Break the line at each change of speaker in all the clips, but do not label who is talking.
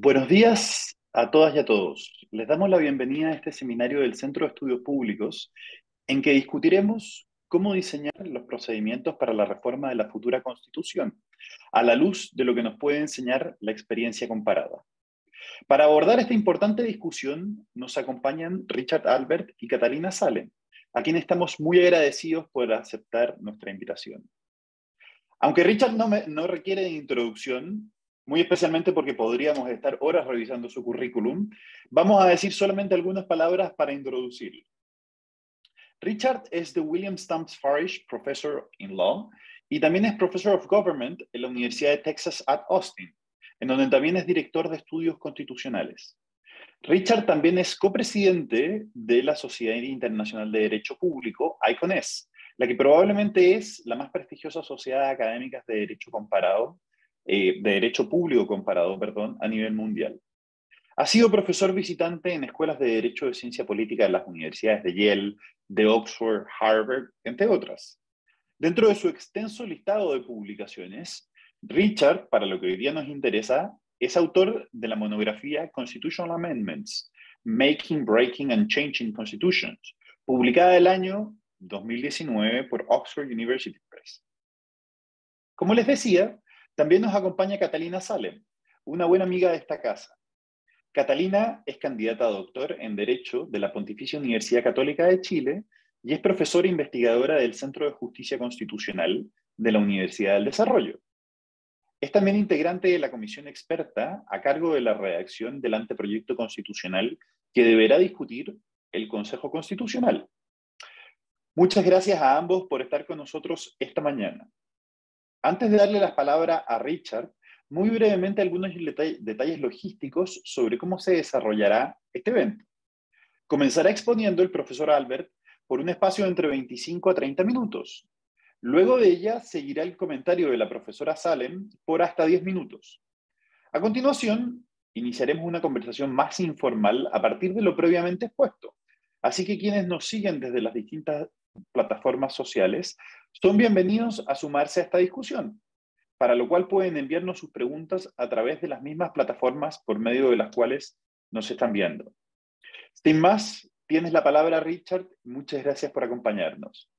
Buenos días a todas y a todos. Les damos la bienvenida a este seminario del Centro de Estudios Públicos en que discutiremos cómo diseñar los procedimientos para la reforma de la futura Constitución, a la luz de lo que nos puede enseñar la experiencia comparada. Para abordar esta importante discusión nos acompañan Richard Albert y Catalina Salen, a quienes estamos muy agradecidos por aceptar nuestra invitación. Aunque Richard no, no requiere de introducción, muy especialmente porque podríamos estar horas revisando su currículum, vamos a decir solamente algunas palabras para introducirlo. Richard es de William Stamps Farish Professor in Law y también es Professor of Government en la Universidad de Texas at Austin, en donde también es director de estudios constitucionales. Richard también es copresidente de la Sociedad Internacional de Derecho Público, ICONES, la que probablemente es la más prestigiosa sociedad académica de derecho comparado eh, de Derecho Público Comparado perdón, a nivel mundial. Ha sido profesor visitante en escuelas de Derecho de Ciencia Política en las universidades de Yale, de Oxford, Harvard, entre otras. Dentro de su extenso listado de publicaciones, Richard, para lo que hoy día nos interesa, es autor de la monografía Constitutional Amendments, Making, Breaking and Changing Constitutions, publicada el año 2019 por Oxford University Press. Como les decía, también nos acompaña Catalina Salem, una buena amiga de esta casa. Catalina es candidata a doctor en Derecho de la Pontificia Universidad Católica de Chile y es profesora investigadora del Centro de Justicia Constitucional de la Universidad del Desarrollo. Es también integrante de la comisión experta a cargo de la redacción del anteproyecto constitucional que deberá discutir el Consejo Constitucional. Muchas gracias a ambos por estar con nosotros esta mañana. Antes de darle las palabras a Richard, muy brevemente algunos detalles logísticos sobre cómo se desarrollará este evento. Comenzará exponiendo el profesor Albert por un espacio de entre 25 a 30 minutos. Luego de ella seguirá el comentario de la profesora Salem por hasta 10 minutos. A continuación, iniciaremos una conversación más informal a partir de lo previamente expuesto. Así que quienes nos siguen desde las distintas plataformas sociales, son bienvenidos a sumarse a esta discusión, para lo cual pueden enviarnos sus preguntas a través de las mismas plataformas por medio de las cuales nos están viendo. Sin más, tienes la palabra, Richard. Muchas gracias por acompañarnos.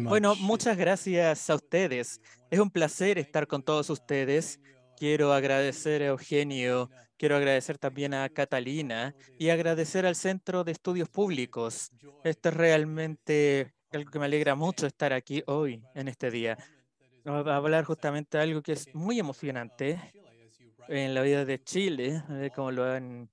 Bueno, muchas gracias a ustedes. Es un placer estar con todos ustedes. Quiero agradecer a Eugenio Quiero agradecer también a Catalina y agradecer al Centro de Estudios Públicos. Esto es realmente algo que me alegra mucho estar aquí hoy, en este día. A hablar justamente de algo que es muy emocionante en la vida de Chile, eh, como lo han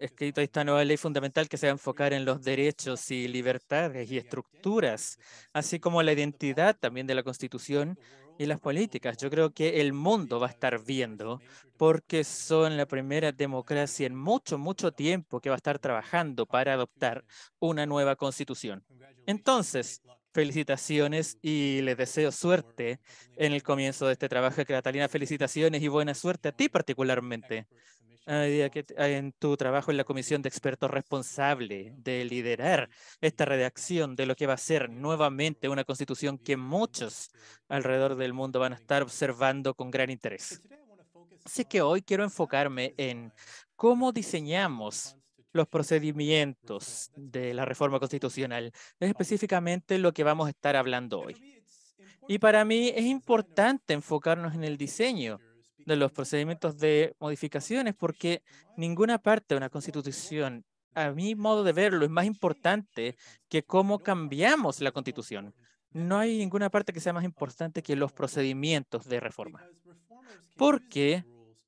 escrito esta nueva ley fundamental que se va a enfocar en los derechos y libertades y estructuras, así como la identidad también de la Constitución y las políticas. Yo creo que el mundo va a estar viendo porque son la primera democracia en mucho, mucho tiempo que va a estar trabajando para adoptar una nueva constitución. Entonces, felicitaciones y les deseo suerte en el comienzo de este trabajo. Catalina, felicitaciones y buena suerte a ti particularmente que en tu trabajo en la comisión de expertos responsable de liderar esta redacción de lo que va a ser nuevamente una constitución que muchos alrededor del mundo van a estar observando con gran interés. Así que hoy quiero enfocarme en cómo diseñamos los procedimientos de la reforma constitucional. específicamente lo que vamos a estar hablando hoy. Y para mí es importante enfocarnos en el diseño de los procedimientos de modificaciones porque ninguna parte de una constitución, a mi modo de verlo, es más importante que cómo cambiamos la constitución. No hay ninguna parte que sea más importante que los procedimientos de reforma. Porque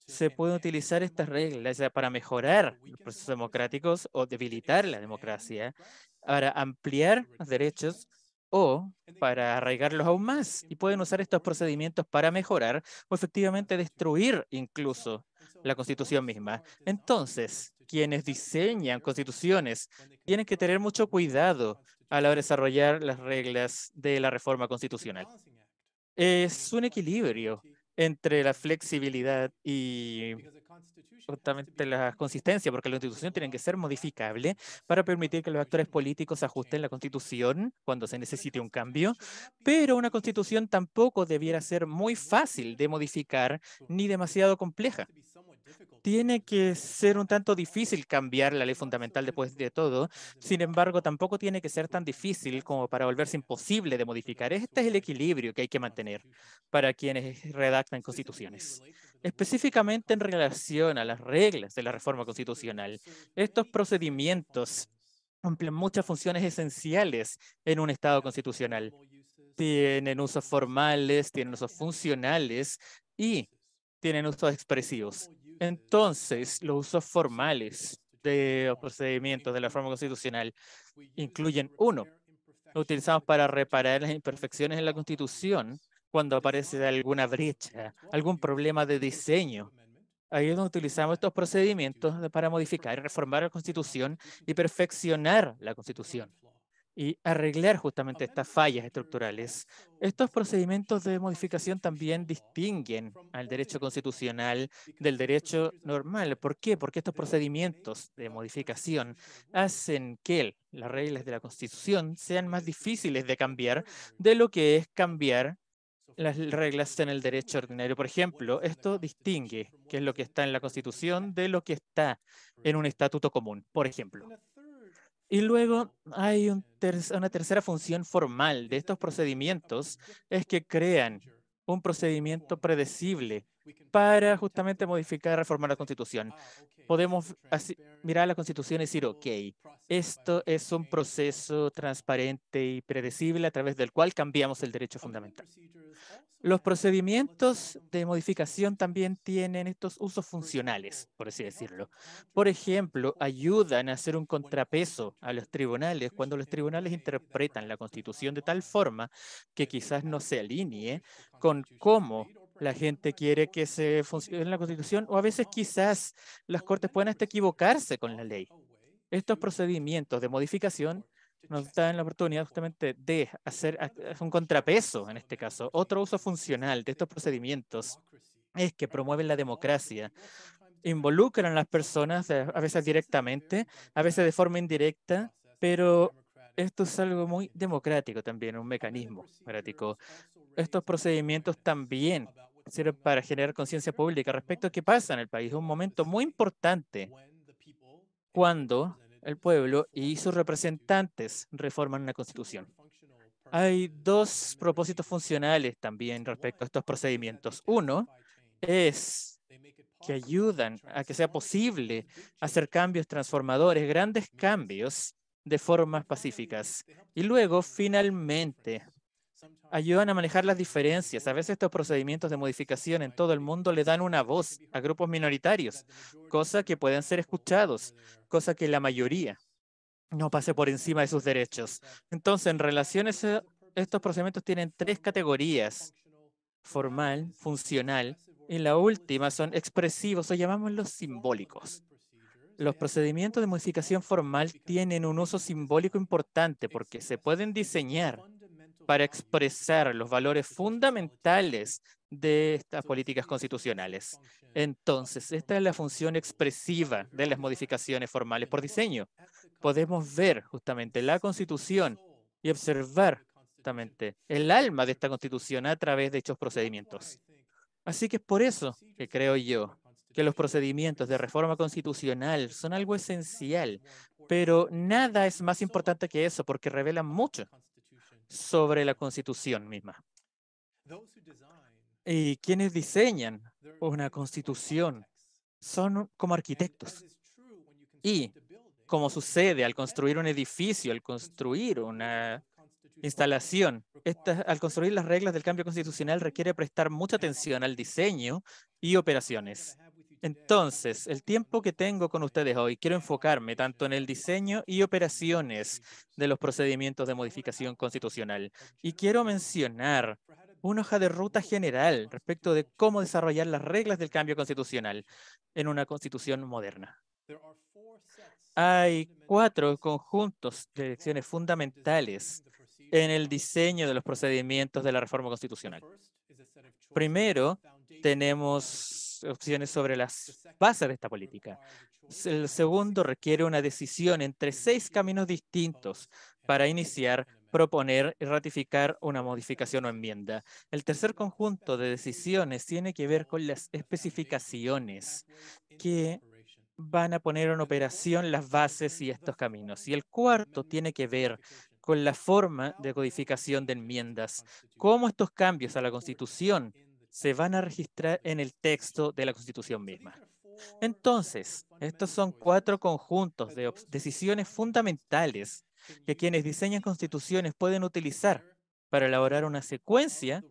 se pueden utilizar estas reglas para mejorar los procesos democráticos o debilitar la democracia, para ampliar los derechos para arraigarlos aún más y pueden usar estos procedimientos para mejorar o efectivamente destruir incluso la constitución misma. Entonces, quienes diseñan constituciones tienen que tener mucho cuidado a la hora de desarrollar las reglas de la reforma constitucional. Es un equilibrio entre la flexibilidad y justamente la consistencia, porque la constitución tiene que ser modificable para permitir que los actores políticos ajusten la constitución cuando se necesite un cambio, pero una constitución tampoco debiera ser muy fácil de modificar ni demasiado compleja. Tiene que ser un tanto difícil cambiar la ley fundamental después de todo, sin embargo tampoco tiene que ser tan difícil como para volverse imposible de modificar. Este es el equilibrio que hay que mantener para quienes redactan constituciones específicamente en relación a las reglas de la reforma constitucional. Estos procedimientos cumplen muchas funciones esenciales en un Estado constitucional. Tienen usos formales, tienen usos funcionales y tienen usos expresivos. Entonces, los usos formales de los procedimientos de la reforma constitucional incluyen, uno, lo utilizamos para reparar las imperfecciones en la Constitución cuando aparece alguna brecha, algún problema de diseño. Ahí es donde utilizamos estos procedimientos para modificar, reformar la Constitución y perfeccionar la Constitución y arreglar justamente estas fallas estructurales. Estos procedimientos de modificación también distinguen al derecho constitucional del derecho normal. ¿Por qué? Porque estos procedimientos de modificación hacen que las reglas de la Constitución sean más difíciles de cambiar de lo que es cambiar las reglas en el derecho ordinario. Por ejemplo, esto distingue qué es lo que está en la Constitución de lo que está en un estatuto común, por ejemplo. Y luego hay un una tercera función formal de estos procedimientos, es que crean un procedimiento predecible para justamente modificar, reformar la Constitución. Ah, Podemos así, mirar la Constitución y decir, ok, esto es un proceso transparente y predecible a través del cual cambiamos el derecho fundamental. Los procedimientos de modificación también tienen estos usos funcionales, por así decirlo. Por ejemplo, ayudan a hacer un contrapeso a los tribunales cuando los tribunales interpretan la Constitución de tal forma que quizás no se alinee con cómo la gente quiere que se funcione la Constitución o a veces quizás las Cortes pueden hasta equivocarse con la ley. Estos procedimientos de modificación nos dan la oportunidad justamente de hacer un contrapeso en este caso. Otro uso funcional de estos procedimientos es que promueven la democracia, involucran a las personas, eh, a veces directamente, a veces de forma indirecta, pero esto es algo muy democrático también, un mecanismo democrático. Estos procedimientos también sirve para generar conciencia pública respecto a qué pasa en el país. Es un momento muy importante cuando el pueblo y sus representantes reforman una constitución. Hay dos propósitos funcionales también respecto a estos procedimientos. Uno es que ayudan a que sea posible hacer cambios transformadores, grandes cambios de formas pacíficas. Y luego, finalmente, ayudan a manejar las diferencias. A veces estos procedimientos de modificación en todo el mundo le dan una voz a grupos minoritarios, cosa que pueden ser escuchados, cosa que la mayoría no pase por encima de sus derechos. Entonces, en relaciones, estos procedimientos tienen tres categorías, formal, funcional, y la última son expresivos o los simbólicos. Los procedimientos de modificación formal tienen un uso simbólico importante porque se pueden diseñar para expresar los valores fundamentales de estas políticas constitucionales. Entonces, esta es la función expresiva de las modificaciones formales por diseño. Podemos ver justamente la Constitución y observar justamente el alma de esta Constitución a través de estos procedimientos. Así que es por eso que creo yo que los procedimientos de reforma constitucional son algo esencial, pero nada es más importante que eso porque revela mucho sobre la constitución misma. Y quienes diseñan una constitución son como arquitectos. Y como sucede al construir un edificio, al construir una instalación, al construir las reglas del cambio constitucional requiere prestar mucha atención al diseño y operaciones. Entonces, el tiempo que tengo con ustedes hoy, quiero enfocarme tanto en el diseño y operaciones de los procedimientos de modificación constitucional. Y quiero mencionar una hoja de ruta general respecto de cómo desarrollar las reglas del cambio constitucional en una constitución moderna. Hay cuatro conjuntos de elecciones fundamentales en el diseño de los procedimientos de la reforma constitucional. Primero, tenemos opciones sobre las bases de esta política. El segundo requiere una decisión entre seis caminos distintos para iniciar, proponer y ratificar una modificación o enmienda. El tercer conjunto de decisiones tiene que ver con las especificaciones que van a poner en operación las bases y estos caminos. Y el cuarto tiene que ver con la forma de codificación de enmiendas, cómo estos cambios a la Constitución se van a registrar en el texto de la Constitución misma. Entonces, estos son cuatro conjuntos de decisiones fundamentales que quienes diseñan constituciones pueden utilizar para elaborar una secuencia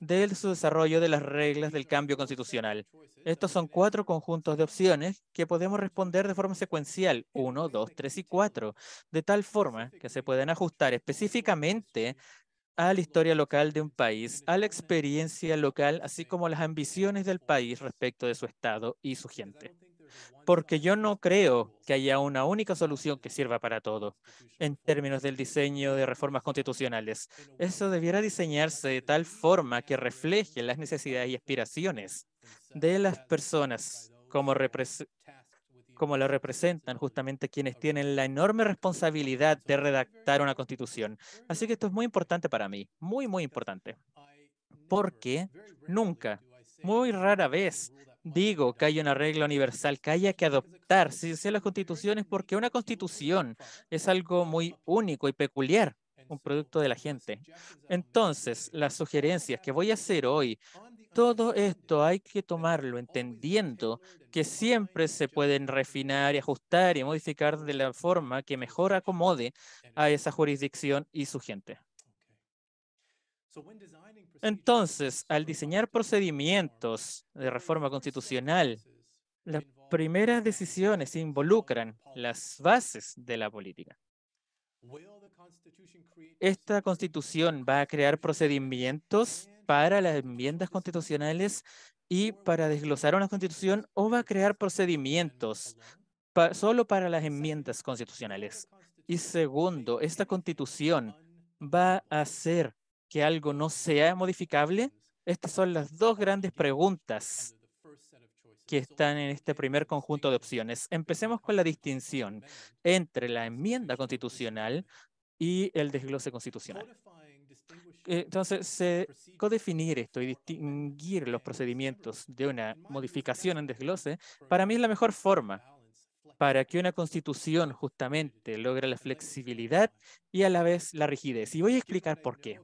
del su desarrollo de las reglas del cambio constitucional. Estos son cuatro conjuntos de opciones que podemos responder de forma secuencial, uno, dos, tres y cuatro, de tal forma que se pueden ajustar específicamente a la historia local de un país, a la experiencia local, así como las ambiciones del país respecto de su Estado y su gente. Porque yo no creo que haya una única solución que sirva para todo en términos del diseño de reformas constitucionales. Eso debiera diseñarse de tal forma que refleje las necesidades y aspiraciones de las personas como representantes como lo representan justamente quienes tienen la enorme responsabilidad de redactar una constitución. Así que esto es muy importante para mí, muy, muy importante, porque nunca, muy rara vez, digo que hay una regla universal que haya que adoptar, si sea las constituciones, porque una constitución es algo muy único y peculiar un producto de la gente. Entonces, las sugerencias que voy a hacer hoy todo esto hay que tomarlo entendiendo que siempre se pueden refinar y ajustar y modificar de la forma que mejor acomode a esa jurisdicción y su gente. Entonces, al diseñar procedimientos de reforma constitucional, las primeras decisiones involucran las bases de la política. Esta constitución va a crear procedimientos para las enmiendas constitucionales y para desglosar una constitución o va a crear procedimientos solo para las enmiendas constitucionales. Y segundo, esta constitución va a hacer que algo no sea modificable. Estas son las dos grandes preguntas que están en este primer conjunto de opciones. Empecemos con la distinción entre la enmienda constitucional y el desglose constitucional. Eh, entonces, se codefinir esto y distinguir los procedimientos de una modificación en desglose, para mí es la mejor forma para que una constitución justamente logre la flexibilidad y a la vez la rigidez. Y voy a explicar por qué.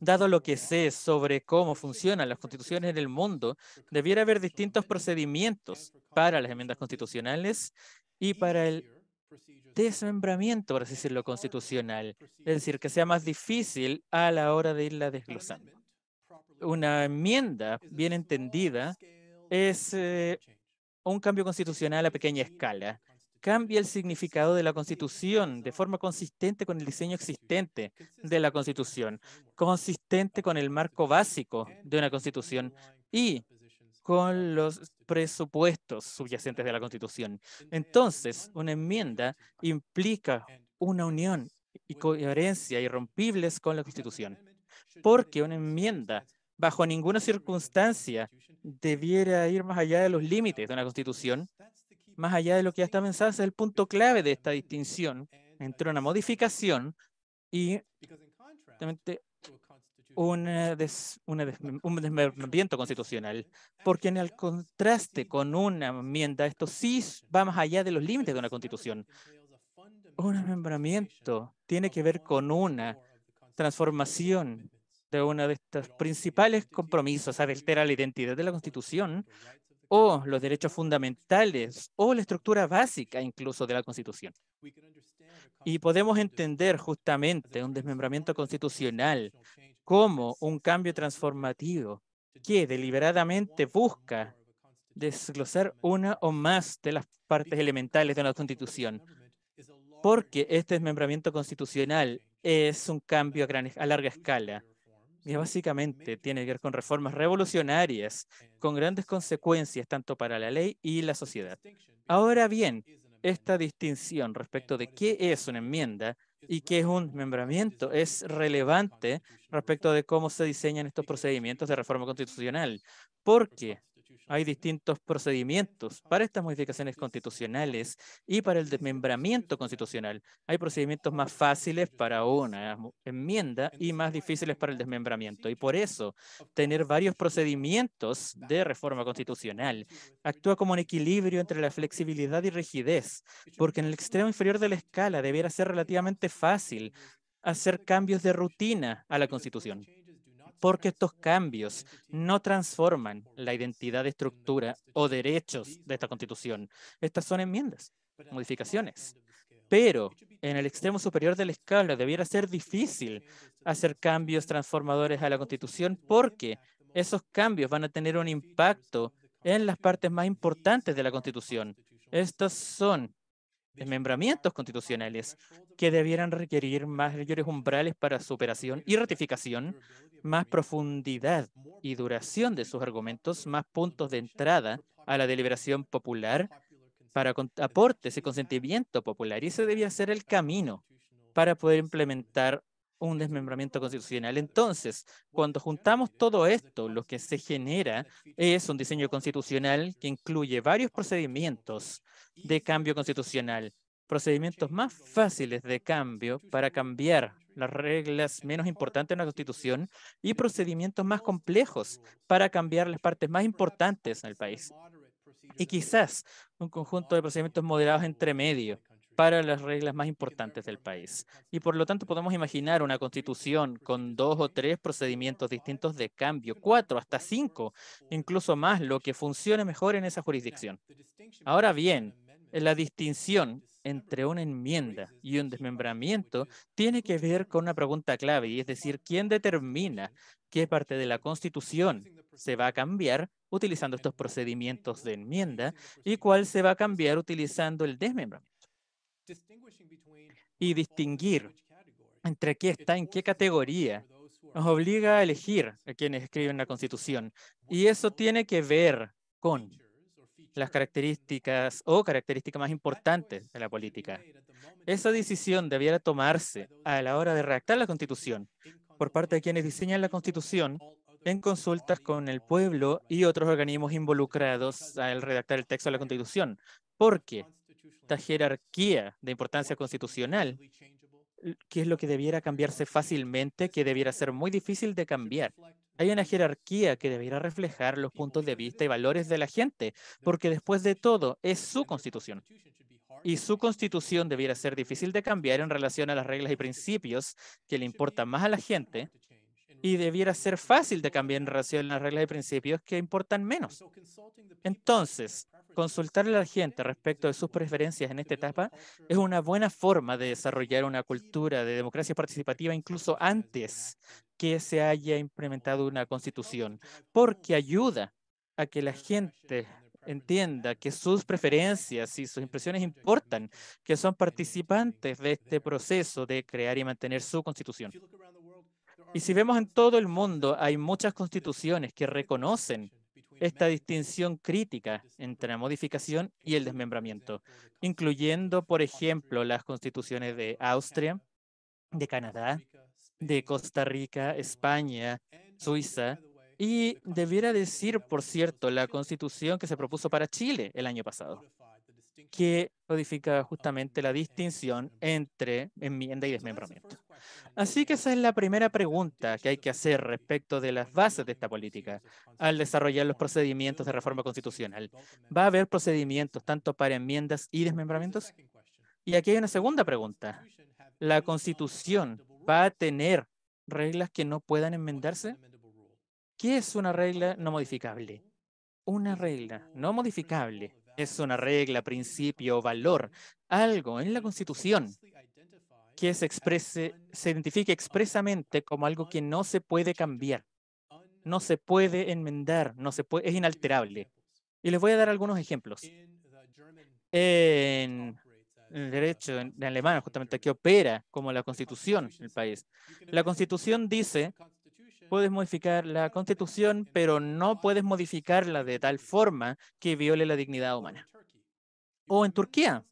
Dado lo que sé sobre cómo funcionan las constituciones en el mundo, debiera haber distintos procedimientos para las enmiendas constitucionales y para el desmembramiento, por así decirlo, constitucional. Es decir, que sea más difícil a la hora de irla desglosando. Una enmienda bien entendida es eh, un cambio constitucional a pequeña escala. Cambia el significado de la Constitución de forma consistente con el diseño existente de la Constitución, consistente con el marco básico de una Constitución y con los presupuestos subyacentes de la Constitución. Entonces, una enmienda implica una unión y coherencia irrompibles con la Constitución, porque una enmienda bajo ninguna circunstancia debiera ir más allá de los límites de una Constitución, más allá de lo que ya está pensado, es el punto clave de esta distinción entre una modificación y un, des, desmembramiento constitucional, porque en el contraste con una enmienda, esto sí va más allá de los límites de una constitución. Un desmembramiento tiene que ver con una transformación de uno de estos principales compromisos, a alterar la identidad de la Constitución o los derechos fundamentales o la estructura básica incluso de la Constitución. Y podemos entender justamente un desmembramiento constitucional como un cambio transformativo que deliberadamente busca desglosar una o más de las partes elementales de la constitución, porque este desmembramiento constitucional es un cambio a, a larga escala y básicamente tiene que ver con reformas revolucionarias, con grandes consecuencias tanto para la ley y la sociedad. Ahora bien, esta distinción respecto de qué es una enmienda y que es un membramiento, es relevante respecto de cómo se diseñan estos procedimientos de reforma constitucional, porque hay distintos procedimientos para estas modificaciones constitucionales y para el desmembramiento constitucional. Hay procedimientos más fáciles para una enmienda y más difíciles para el desmembramiento. Y por eso, tener varios procedimientos de reforma constitucional actúa como un equilibrio entre la flexibilidad y rigidez, porque en el extremo inferior de la escala debiera ser relativamente fácil hacer cambios de rutina a la Constitución porque estos cambios no transforman la identidad estructura o derechos de esta constitución. Estas son enmiendas, modificaciones. Pero en el extremo superior de la escala debiera ser difícil hacer cambios transformadores a la constitución porque esos cambios van a tener un impacto en las partes más importantes de la constitución. Estas son desmembramientos constitucionales que debieran requerir mayores umbrales para su operación y ratificación, más profundidad y duración de sus argumentos, más puntos de entrada a la deliberación popular para aportes y consentimiento popular. Y ese debía ser el camino para poder implementar un desmembramiento constitucional. Entonces, cuando juntamos todo esto, lo que se genera es un diseño constitucional que incluye varios procedimientos de cambio constitucional, procedimientos más fáciles de cambio para cambiar las reglas menos importantes de la constitución y procedimientos más complejos para cambiar las partes más importantes en el país. Y quizás un conjunto de procedimientos moderados entre medio para las reglas más importantes del país. Y por lo tanto podemos imaginar una constitución con dos o tres procedimientos distintos de cambio, cuatro hasta cinco, incluso más, lo que funcione mejor en esa jurisdicción. Ahora bien, la distinción entre una enmienda y un desmembramiento tiene que ver con una pregunta clave, y es decir, ¿quién determina qué parte de la Constitución se va a cambiar utilizando estos procedimientos de enmienda y cuál se va a cambiar utilizando el desmembramiento? Y distinguir entre qué está en qué categoría nos obliga a elegir a quienes escriben la Constitución. Y eso tiene que ver con las características o características más importantes de la política. Esa decisión debiera tomarse a la hora de redactar la Constitución por parte de quienes diseñan la Constitución en consultas con el pueblo y otros organismos involucrados al redactar el texto de la Constitución, porque esta jerarquía de importancia constitucional, que es lo que debiera cambiarse fácilmente, que debiera ser muy difícil de cambiar, hay una jerarquía que debería reflejar los puntos de vista y valores de la gente, porque después de todo es su constitución. Y su constitución debiera ser difícil de cambiar en relación a las reglas y principios que le importan más a la gente, y debiera ser fácil de cambiar en relación a las reglas y principios que importan menos. Entonces, consultar a la gente respecto de sus preferencias en esta etapa es una buena forma de desarrollar una cultura de democracia participativa incluso antes que se haya implementado una constitución, porque ayuda a que la gente entienda que sus preferencias y sus impresiones importan, que son participantes de este proceso de crear y mantener su constitución. Y si vemos en todo el mundo, hay muchas constituciones que reconocen esta distinción crítica entre la modificación y el desmembramiento, incluyendo, por ejemplo, las constituciones de Austria, de Canadá, de Costa Rica, España, Suiza. Y debiera decir, por cierto, la constitución que se propuso para Chile el año pasado, que codifica justamente la distinción entre enmienda y desmembramiento. Así que esa es la primera pregunta que hay que hacer respecto de las bases de esta política al desarrollar los procedimientos de reforma constitucional. ¿Va a haber procedimientos tanto para enmiendas y desmembramientos? Y aquí hay una segunda pregunta. La constitución va a tener reglas que no puedan enmendarse? ¿Qué es una regla no modificable? Una regla no modificable es una regla, principio, valor, algo en la Constitución que se exprese, se identifique expresamente como algo que no se puede cambiar, no se puede enmendar, no se puede, es inalterable. Y les voy a dar algunos ejemplos. En el derecho en alemán, justamente que opera como la constitución del país. La constitución dice, puedes modificar la constitución, pero no puedes modificarla de tal forma que viole la dignidad humana. O en Turquía,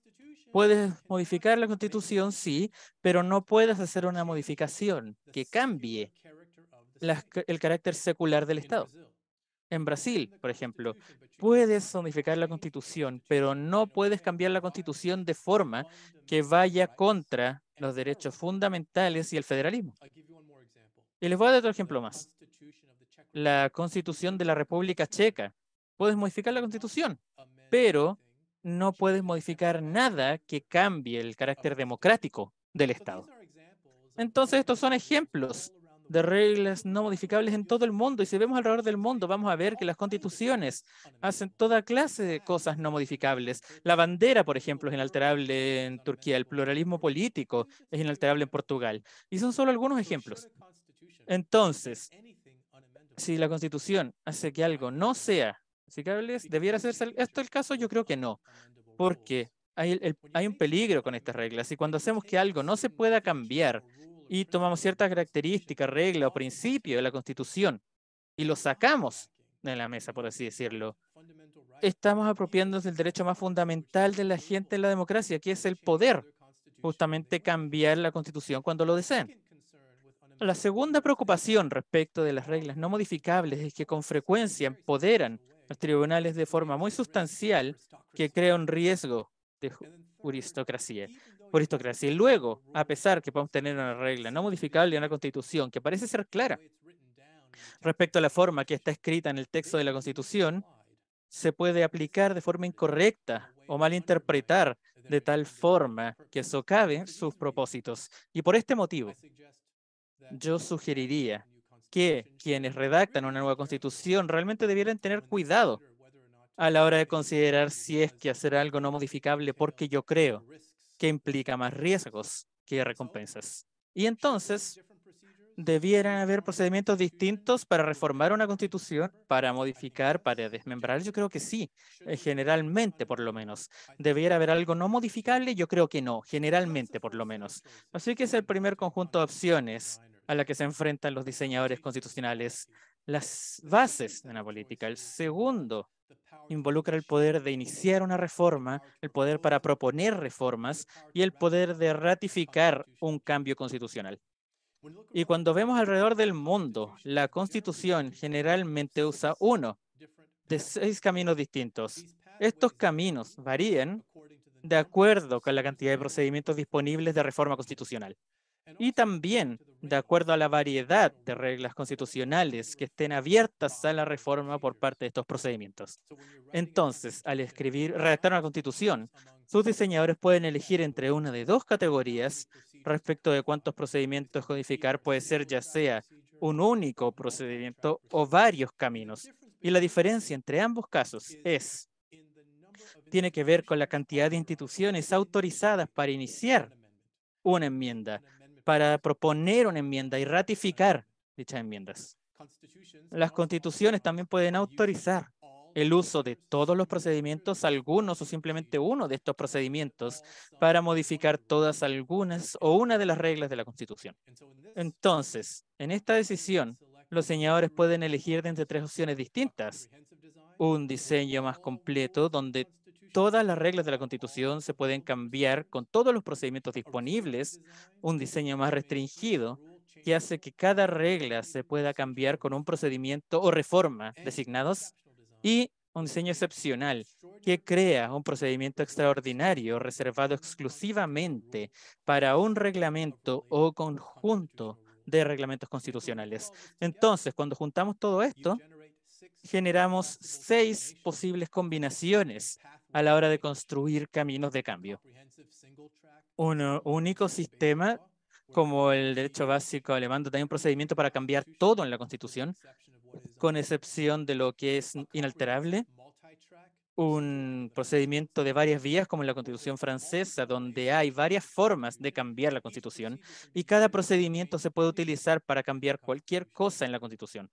puedes modificar la constitución, sí, pero no puedes hacer una modificación que cambie el carácter secular del Estado. En Brasil, por ejemplo, puedes modificar la constitución, pero no puedes cambiar la constitución de forma que vaya contra los derechos fundamentales y el federalismo. Y les voy a dar otro ejemplo más. La constitución de la República Checa. Puedes modificar la constitución, pero no puedes modificar nada que cambie el carácter democrático del Estado. Entonces, estos son ejemplos de reglas no modificables en todo el mundo. Y si vemos alrededor del mundo, vamos a ver que las constituciones hacen toda clase de cosas no modificables. La bandera, por ejemplo, es inalterable en Turquía. El pluralismo político es inalterable en Portugal. Y son solo algunos ejemplos. Entonces, si la constitución hace que algo no sea modificable, ¿debiera ser esto el caso? Yo creo que no. Porque hay, hay un peligro con estas reglas. Y cuando hacemos que algo no se pueda cambiar y tomamos ciertas características, reglas o principios de la Constitución y lo sacamos de la mesa, por así decirlo. Estamos apropiándonos del derecho más fundamental de la gente en la democracia, que es el poder, justamente cambiar la Constitución cuando lo deseen. La segunda preocupación respecto de las reglas no modificables es que con frecuencia empoderan los tribunales de forma muy sustancial que crea un riesgo de aristocracia por aristocracia. Y luego, a pesar que podemos tener una regla no modificable en una constitución que parece ser clara respecto a la forma que está escrita en el texto de la constitución, se puede aplicar de forma incorrecta o malinterpretar de tal forma que socave sus propósitos. Y por este motivo, yo sugeriría que quienes redactan una nueva constitución realmente debieran tener cuidado a la hora de considerar si es que hacer algo no modificable, porque yo creo que implica más riesgos que recompensas. Y entonces, debieran haber procedimientos distintos para reformar una constitución, para modificar, para desmembrar. Yo creo que sí, eh, generalmente por lo menos. Debiera haber algo no modificable, yo creo que no, generalmente por lo menos. Así que es el primer conjunto de opciones a la que se enfrentan los diseñadores constitucionales, las bases de una política. El segundo involucra el poder de iniciar una reforma, el poder para proponer reformas y el poder de ratificar un cambio constitucional. Y cuando vemos alrededor del mundo, la constitución generalmente usa uno de seis caminos distintos. Estos caminos varían de acuerdo con la cantidad de procedimientos disponibles de reforma constitucional y también de acuerdo a la variedad de reglas constitucionales que estén abiertas a la reforma por parte de estos procedimientos. Entonces, al escribir, redactar una constitución, sus diseñadores pueden elegir entre una de dos categorías respecto de cuántos procedimientos codificar puede ser ya sea un único procedimiento o varios caminos. Y la diferencia entre ambos casos es, tiene que ver con la cantidad de instituciones autorizadas para iniciar una enmienda para proponer una enmienda y ratificar dichas enmiendas. Las constituciones también pueden autorizar el uso de todos los procedimientos, algunos o simplemente uno de estos procedimientos, para modificar todas algunas o una de las reglas de la Constitución. Entonces, en esta decisión, los señadores pueden elegir entre tres opciones distintas. Un diseño más completo donde todas las reglas de la Constitución se pueden cambiar con todos los procedimientos disponibles, un diseño más restringido que hace que cada regla se pueda cambiar con un procedimiento o reforma designados y un diseño excepcional que crea un procedimiento extraordinario reservado exclusivamente para un reglamento o conjunto de reglamentos constitucionales. Entonces, cuando juntamos todo esto, generamos seis posibles combinaciones a la hora de construir caminos de cambio. Un único sistema como el derecho básico alemán, donde un procedimiento para cambiar todo en la Constitución, con excepción de lo que es inalterable, un procedimiento de varias vías, como en la Constitución francesa, donde hay varias formas de cambiar la Constitución, y cada procedimiento se puede utilizar para cambiar cualquier cosa en la Constitución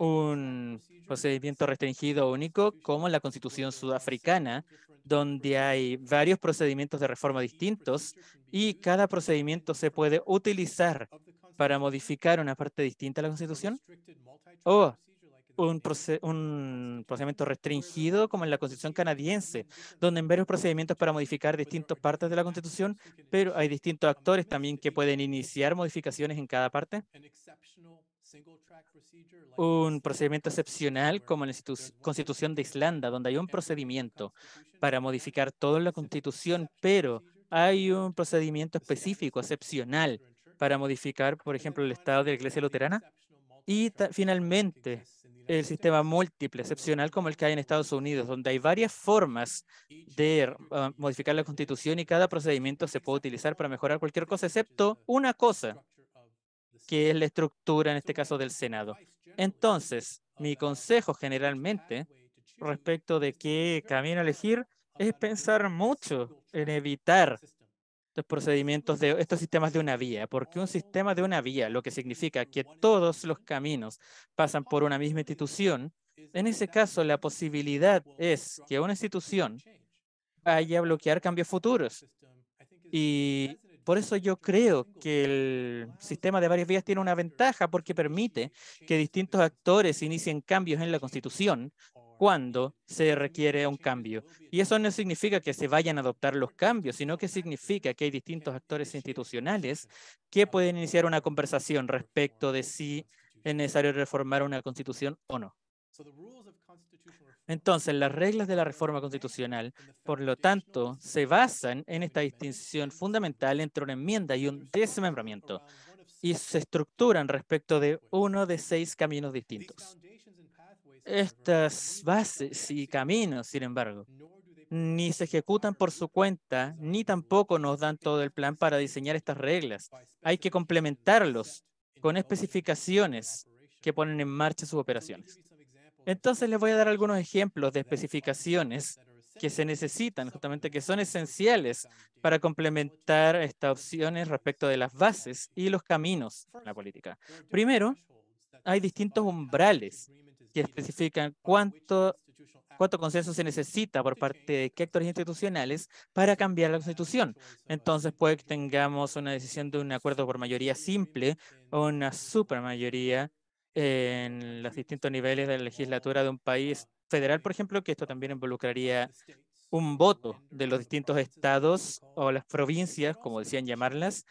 un procedimiento restringido único como en la constitución sudafricana, donde hay varios procedimientos de reforma distintos y cada procedimiento se puede utilizar para modificar una parte distinta de la constitución o un, un, procedimiento restringido como en la Constitución canadiense, donde en varios procedimientos para modificar distintas partes de la Constitución, pero hay distintos actores también que pueden iniciar modificaciones en cada parte un procedimiento excepcional como la Constitución de Islanda, donde hay un procedimiento para modificar toda la Constitución, pero hay un procedimiento específico, excepcional, para modificar, por ejemplo, el estado de la Iglesia Luterana. Y finalmente, el sistema múltiple, excepcional como el que hay en Estados Unidos, donde hay varias formas de ah, modificar la Constitución y cada procedimiento se puede utilizar para mejorar cualquier cosa, excepto una cosa, que es la estructura, en este caso, del Senado. Entonces, mi consejo generalmente respecto de qué camino elegir es pensar mucho en evitar los procedimientos de estos sistemas de una vía, porque un sistema de una vía, lo que significa que todos los caminos pasan por una misma institución, en ese caso la posibilidad es que una institución vaya a bloquear cambios futuros. Y por eso yo creo que el sistema de varias vías tiene una ventaja porque permite que distintos actores inicien cambios en la Constitución cuando se requiere un cambio. Y eso no significa que se vayan a adoptar los cambios, sino que significa que hay distintos actores institucionales que pueden iniciar una conversación respecto de si es necesario reformar una constitución o no. Entonces, las reglas de la reforma constitucional, por lo tanto, se basan en esta distinción fundamental entre una enmienda y un desmembramiento y se estructuran respecto de uno de seis caminos distintos. Estas bases y caminos, sin embargo, ni se ejecutan por su cuenta, ni tampoco nos dan todo el plan para diseñar estas reglas. Hay que complementarlos con especificaciones que ponen en marcha sus operaciones. Entonces les voy a dar algunos ejemplos de especificaciones que se necesitan, justamente que son esenciales para complementar estas opciones respecto de las bases y los caminos en la política. Primero, hay distintos umbrales que especifican cuánto, cuánto consenso se necesita por parte de qué actores institucionales para cambiar la Constitución. Entonces puede que tengamos una decisión de un acuerdo por mayoría simple o una supermayoría en los distintos niveles de la legislatura de un país federal, por ejemplo, que esto también involucraría un voto de los distintos estados o las provincias, como decían llamarlas,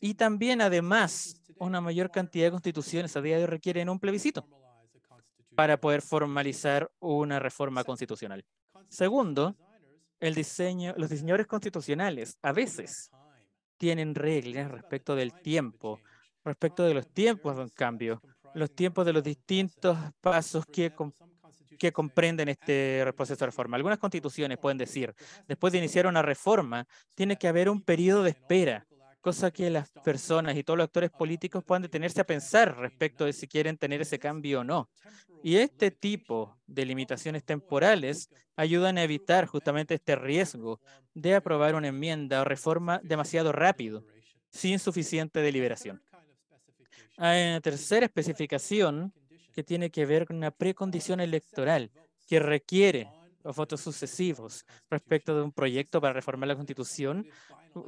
y también además una mayor cantidad de constituciones a día de hoy requieren un plebiscito para poder formalizar una reforma constitucional. Segundo, el diseño, los diseñadores constitucionales a veces tienen reglas respecto del tiempo, respecto de los tiempos de un cambio los tiempos de los distintos pasos que, comprenden este proceso de reforma. Algunas constituciones pueden decir, después de iniciar una reforma, tiene que haber un periodo de espera cosa que las personas y todos los actores políticos puedan detenerse a pensar respecto de si quieren tener ese cambio o no. Y este tipo de limitaciones temporales ayudan a evitar justamente este riesgo de aprobar una enmienda o reforma demasiado rápido, sin suficiente deliberación. Ah, hay una tercera especificación que tiene que ver con una precondición electoral que requiere los votos sucesivos respecto de un proyecto para reformar la Constitución,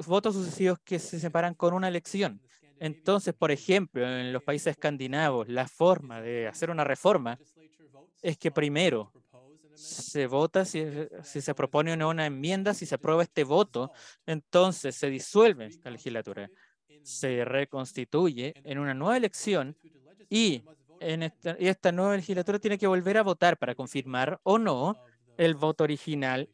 votos sucesivos que se separan con una elección. Entonces, por ejemplo, en los países escandinavos, la forma de hacer una reforma es que primero se vota si, se propone una enmienda, si se aprueba este voto, entonces se disuelve la legislatura se reconstituye en una nueva elección y, en esta, nueva legislatura tiene que volver a votar para confirmar o no el voto original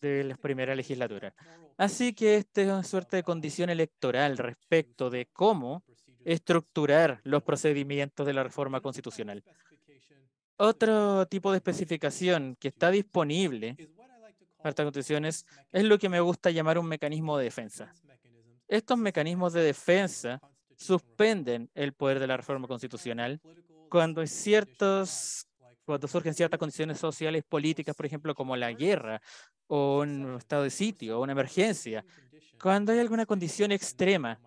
de la primera legislatura. Así que esta es una suerte de condición electoral respecto de cómo estructurar los procedimientos de la reforma constitucional. Otro tipo de especificación que está disponible para estas constituciones es lo que me gusta llamar un mecanismo de defensa. Estos mecanismos de defensa suspenden el poder de la reforma constitucional cuando, cuando surgen ciertas condiciones sociales, políticas, por ejemplo, como la guerra o un estado de sitio o una emergencia, cuando hay alguna condición extrema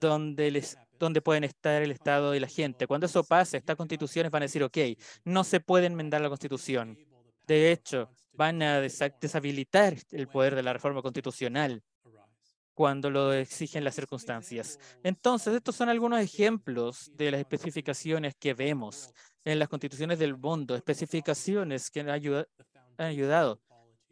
donde donde pueden estar el Estado y la gente. Cuando eso pasa, estas constituciones van a decir, ok, no se puede enmendar la constitución. De hecho, van a deshabilitar el poder de la reforma constitucional cuando lo exigen las circunstancias. Entonces, estos son algunos ejemplos de las especificaciones que vemos en las constituciones del mundo, especificaciones que han, ayudado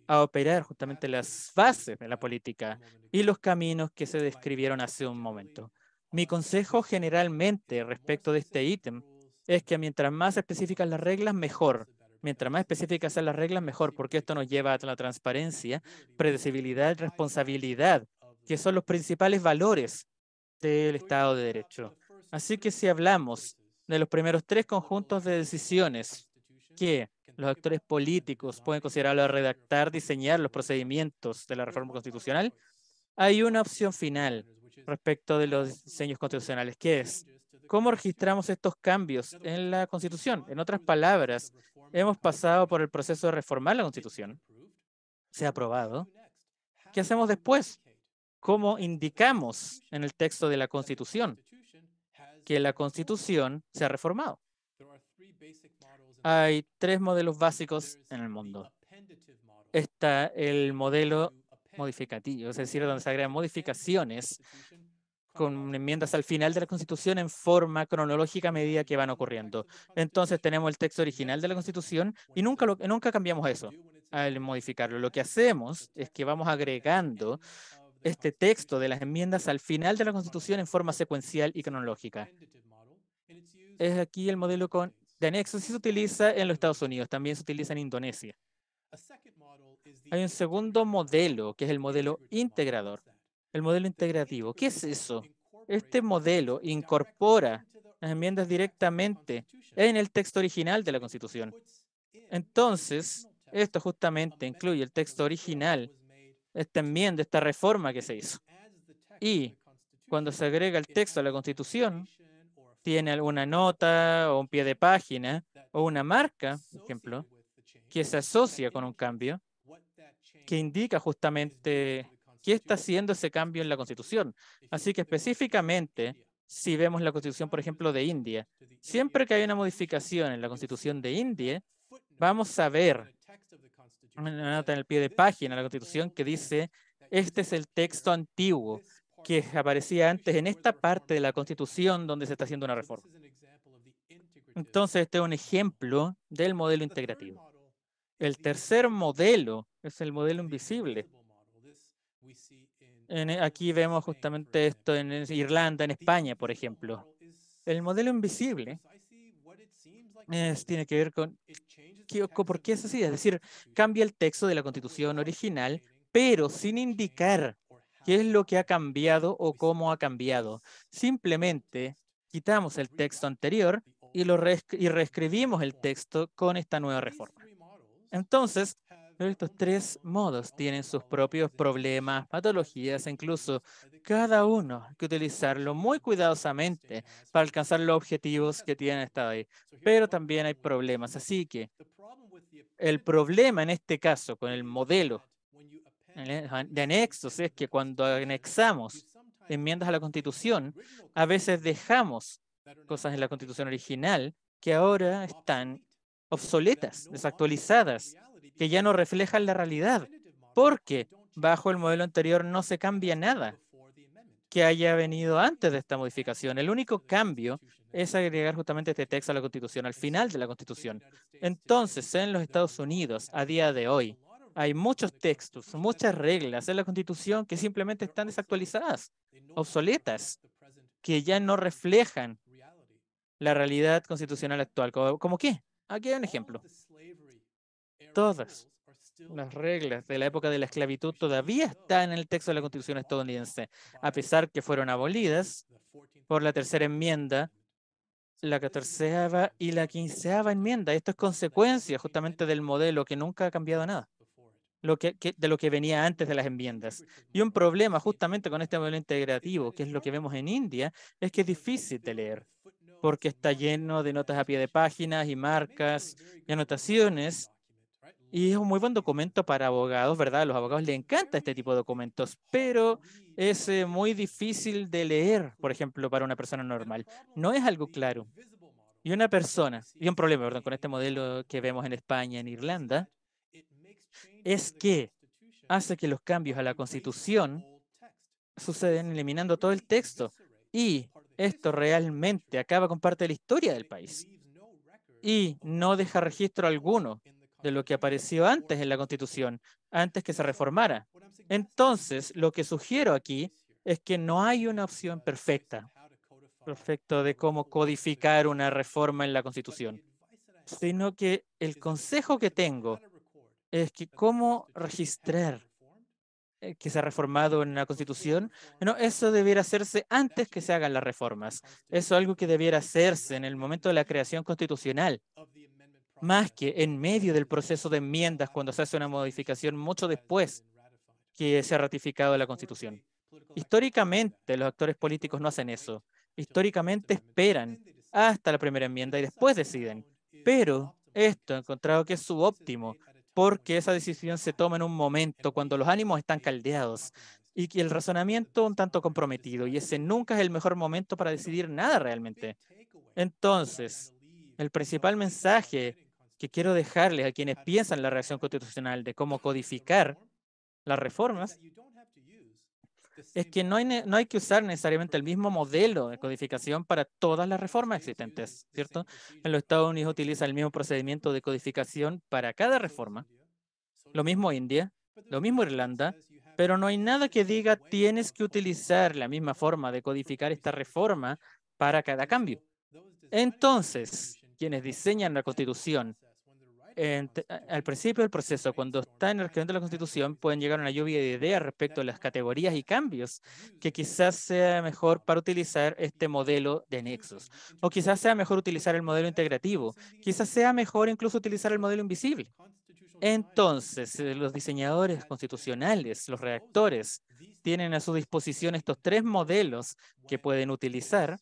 a operar justamente las bases de la política y los caminos que se describieron hace un momento. Mi consejo generalmente respecto de este ítem es que mientras más específicas las reglas, mejor. Mientras más específicas sean las reglas, mejor, porque esto nos lleva a la transparencia, predecibilidad, responsabilidad que son los principales valores del Estado de Derecho. Así que si hablamos de los primeros tres conjuntos de decisiones que los actores políticos pueden considerar a redactar, diseñar los procedimientos de la reforma constitucional, hay una opción final respecto de los diseños constitucionales, que es cómo registramos estos cambios en la Constitución. En otras palabras, hemos pasado por el proceso de reformar la Constitución. Se ha aprobado. ¿Qué hacemos después? como indicamos en el texto de la Constitución, que la Constitución se ha reformado. Hay tres modelos básicos en el mundo. Está el modelo modificativo, es decir, donde se agregan modificaciones con enmiendas al final de la Constitución en forma cronológica a medida que van ocurriendo. Entonces tenemos el texto original de la Constitución y nunca, lo, nunca cambiamos eso al modificarlo. Lo que hacemos es que vamos agregando este texto de las enmiendas al final de la Constitución en forma secuencial y cronológica. Es aquí el modelo con, de anexos y se utiliza en los Estados Unidos, también se utiliza en Indonesia. Hay un segundo modelo, que es el modelo integrador, el modelo integrativo. ¿Qué es eso? Este modelo incorpora las enmiendas directamente en el texto original de la Constitución. Entonces, esto justamente incluye el texto original esta enmienda, esta reforma que se hizo. Y cuando se agrega el texto a la Constitución, tiene alguna nota o un pie de página o una marca, por ejemplo, que se asocia con un cambio, que indica justamente qué está haciendo ese cambio en la Constitución. Así que específicamente, si vemos la Constitución, por ejemplo, de India, siempre que hay una modificación en la Constitución de India, vamos a ver una nota en el pie de página de la Constitución que dice, este es el texto antiguo que aparecía antes en esta parte de la Constitución donde se está haciendo una reforma. Entonces, este es un ejemplo del modelo integrativo. El tercer modelo es el modelo invisible. aquí vemos justamente esto en Irlanda, en España, por ejemplo. El modelo invisible tiene que ver eh, con por qué es así, es decir, cambia el texto de la constitución original, pero sin indicar qué es lo que ha cambiado o cómo ha cambiado. Simplemente quitamos el texto anterior y, lo y reescribimos el texto con esta nueva reforma. Entonces, pero estos tres modos tienen sus propios problemas, patologías, e incluso cada uno hay que utilizarlo muy cuidadosamente para alcanzar los objetivos que tienen estado ahí. Pero también hay problemas. Así que el problema en este caso con el modelo de anexos es que cuando anexamos enmiendas a la Constitución, a veces dejamos cosas en la Constitución original que ahora están obsoletas, desactualizadas, que ya no reflejan la realidad, porque bajo el modelo anterior no se cambia nada que haya venido antes de esta modificación. El único cambio es agregar justamente este texto a la Constitución, al final de la Constitución. Entonces, en los Estados Unidos, a día de hoy, hay muchos textos, muchas reglas en la Constitución que simplemente están desactualizadas, obsoletas, que ya no reflejan la realidad constitucional actual. ¿Cómo, qué? Aquí hay un ejemplo todas las reglas de la época de la esclavitud todavía están en el texto de la Constitución estadounidense, a pesar que fueron abolidas por la tercera enmienda, la catorceava y la quinceava enmienda. Esto es consecuencia justamente del modelo que nunca ha cambiado nada. Lo que, de lo que venía antes de las enmiendas. Y un problema justamente con este modelo integrativo, que es lo que vemos en India, es que es difícil de leer, porque está lleno de notas a pie de páginas y marcas y anotaciones y es un muy buen documento para abogados, ¿verdad? A los abogados les encanta este tipo de documentos, pero es eh, muy difícil de leer, por ejemplo, para una persona normal. No es algo claro. Y una persona, y un problema, perdón, con este modelo que vemos en España, en Irlanda, es que hace que los cambios a la Constitución suceden eliminando todo el texto. Y esto realmente acaba con parte de la historia del país. Y no deja registro alguno de lo que apareció antes en la Constitución, antes que se reformara. Entonces, lo que sugiero aquí es que no hay una opción perfecta, perfecto de cómo codificar una reforma en la Constitución, sino que el consejo que tengo es que cómo registrar eh, que se ha reformado en la Constitución, no, eso debiera hacerse antes que se hagan las reformas. Eso es algo que debiera hacerse en el momento de la creación constitucional más que en medio del proceso de enmiendas cuando se hace una modificación mucho después que se ha ratificado la Constitución. Históricamente los actores políticos no hacen eso. Históricamente esperan hasta la primera enmienda y después deciden. Pero esto ha encontrado que es subóptimo porque esa decisión se toma en un momento cuando los ánimos están caldeados y el razonamiento un tanto comprometido y ese nunca es el mejor momento para decidir nada realmente. Entonces, el principal mensaje que quiero dejarles a quienes piensan la reacción constitucional de cómo codificar las reformas es que no hay, no hay que usar necesariamente el mismo modelo de codificación para todas las reformas existentes, ¿cierto? En los Estados Unidos utiliza el mismo procedimiento de codificación para cada reforma. Lo mismo India, lo mismo Irlanda, pero no hay nada que diga tienes que utilizar la misma forma de codificar esta reforma para cada cambio. Entonces, quienes diseñan la constitución al principio del proceso, cuando está en el reglamento de la Constitución, pueden llegar a una lluvia de ideas respecto a las categorías y cambios que quizás sea mejor para utilizar este modelo de nexos. O quizás sea mejor utilizar el modelo integrativo. Quizás sea mejor incluso utilizar el modelo invisible. Entonces, eh, los diseñadores constitucionales, los redactores, tienen a su disposición estos tres modelos que pueden utilizar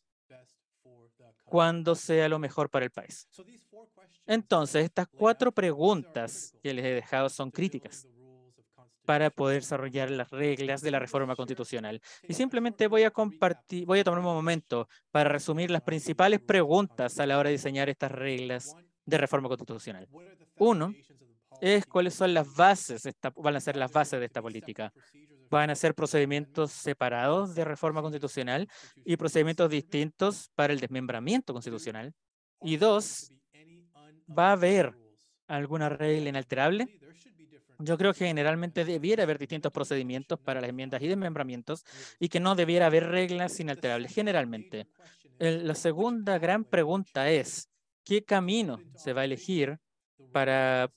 cuando sea lo mejor para el país. Entonces, estas cuatro preguntas que les he dejado son críticas para poder desarrollar las reglas de la reforma constitucional. Y simplemente voy a compartir, voy a tomar un momento para resumir las principales preguntas a la hora de diseñar estas reglas de reforma constitucional. Uno es cuáles son las bases, van a ser las bases de esta política. Van a ser procedimientos separados de reforma constitucional y procedimientos distintos para el desmembramiento constitucional. Y dos, va a haber alguna regla inalterable. Yo creo que generalmente debiera haber distintos procedimientos para las enmiendas y desmembramientos y que no debiera haber reglas inalterables generalmente. La segunda gran pregunta es, ¿qué camino se va a elegir para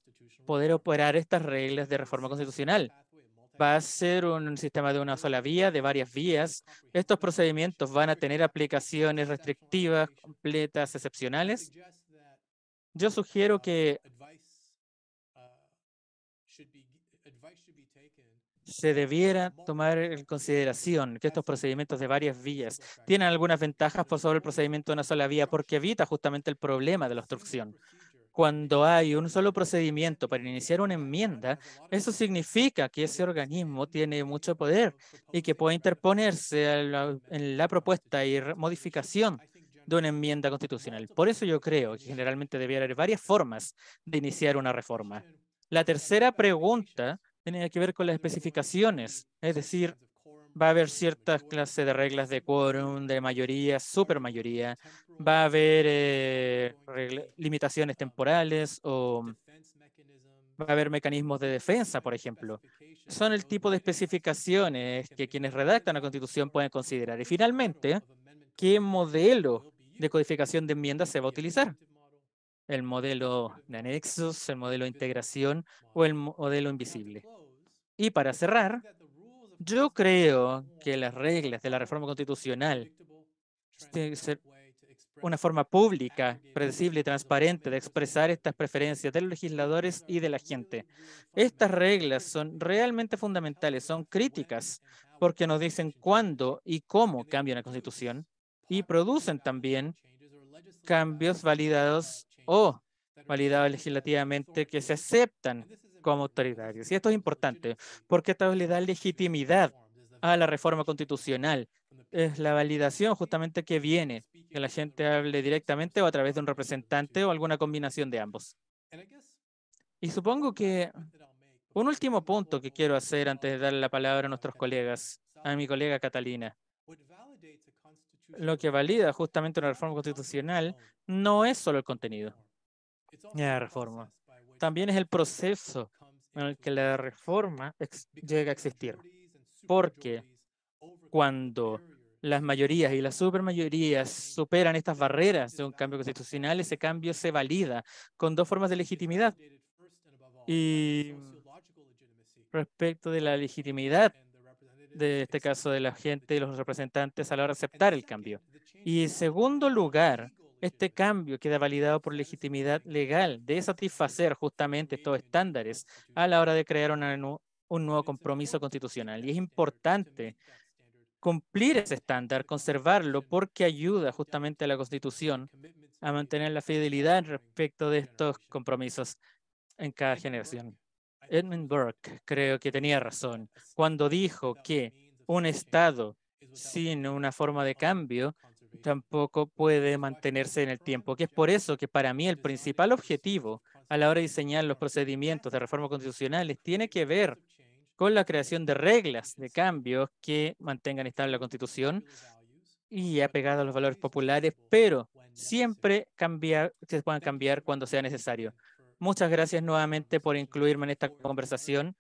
poder operar estas reglas de reforma constitucional? va a ser un sistema de una sola vía, de varias vías. Estos procedimientos van a tener aplicaciones restrictivas, completas, excepcionales. Yo sugiero que uh, se debiera tomar en consideración que estos procedimientos de varias vías tienen algunas ventajas por sobre el procedimiento de una sola vía porque evita justamente el problema de la obstrucción. Cuando hay un solo procedimiento para iniciar una enmienda, eso significa que ese organismo tiene mucho poder y que puede interponerse en la, propuesta y modificación de una enmienda constitucional. Por eso yo creo que generalmente debería haber varias formas de iniciar una reforma. La tercera pregunta tenía que ver con las especificaciones, es decir, va a haber ciertas clases de reglas de quórum, de mayoría, supermayoría, va a haber eh, limitaciones temporales o va a haber mecanismos de defensa, por ejemplo. Son el tipo de especificaciones que quienes redactan la Constitución pueden considerar. Y finalmente, ¿qué modelo de codificación de enmiendas se va a utilizar. El modelo de anexos, el modelo de integración o el modelo invisible. Y para cerrar, yo creo que las reglas de la reforma constitucional tienen que este, ser una forma pública, predecible y transparente de expresar estas preferencias de los legisladores y de la gente. Estas reglas son realmente fundamentales, son críticas, porque nos dicen cuándo y cómo cambia una constitución y producen también cambios validados o validados legislativamente que se aceptan como autoritarios. Y esto es importante porque esto le da legitimidad a la reforma constitucional. Es la validación justamente que viene, que la gente hable directamente o a través de un representante o alguna combinación de ambos. Y supongo que un último punto que quiero hacer antes de darle la palabra a nuestros colegas, a mi colega Catalina lo que valida justamente una reforma constitucional no es solo el contenido de la reforma, también es el proceso en el que la reforma llega a existir. Porque cuando las mayorías y las supermayorías superan estas barreras de un cambio constitucional, ese cambio se valida con dos formas de legitimidad. Y respecto de la legitimidad de este caso de la gente y los representantes a la hora de aceptar el cambio. Y en segundo lugar, este cambio queda validado por legitimidad legal de satisfacer justamente estos estándares a la hora de crear un nuevo compromiso constitucional. Y es importante cumplir ese estándar, conservarlo, porque ayuda justamente a la Constitución a mantener la fidelidad respecto de estos compromisos en cada generación. Edmund Burke creo que tenía razón cuando dijo que un Estado sin una forma de cambio tampoco puede mantenerse en el tiempo, que es por eso que para mí el principal objetivo a la hora de diseñar los procedimientos de reformas constitucionales tiene que ver con la creación de reglas de cambio que mantengan estable la Constitución y apegado a los valores populares, pero siempre cambiar, se puedan cambiar cuando sea necesario. Muchas gracias nuevamente por incluirme en esta conversación.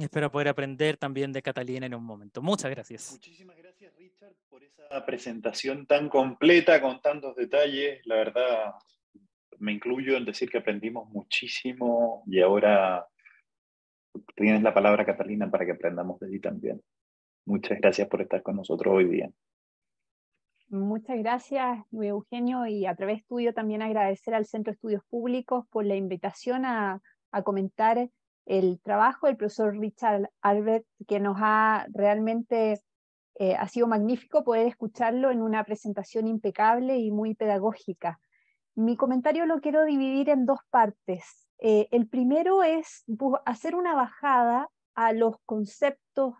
Espero poder aprender también de Catalina en un momento. Muchas gracias. Muchísimas gracias,
Richard, por esa presentación tan completa, con tantos detalles. La verdad, me incluyo en decir que aprendimos muchísimo y ahora tienes la palabra, Catalina, para que aprendamos de ti también. Muchas gracias por estar con nosotros hoy día.
Muchas gracias, Luis Eugenio, y a través tuyo también agradecer al Centro de Estudios Públicos por la invitación a, comentar el trabajo del profesor Richard Albert, que nos ha realmente, eh, ha sido magnífico poder escucharlo en una presentación impecable y muy pedagógica. Mi comentario lo quiero dividir en dos partes. Eh, el primero es hacer una bajada a los conceptos,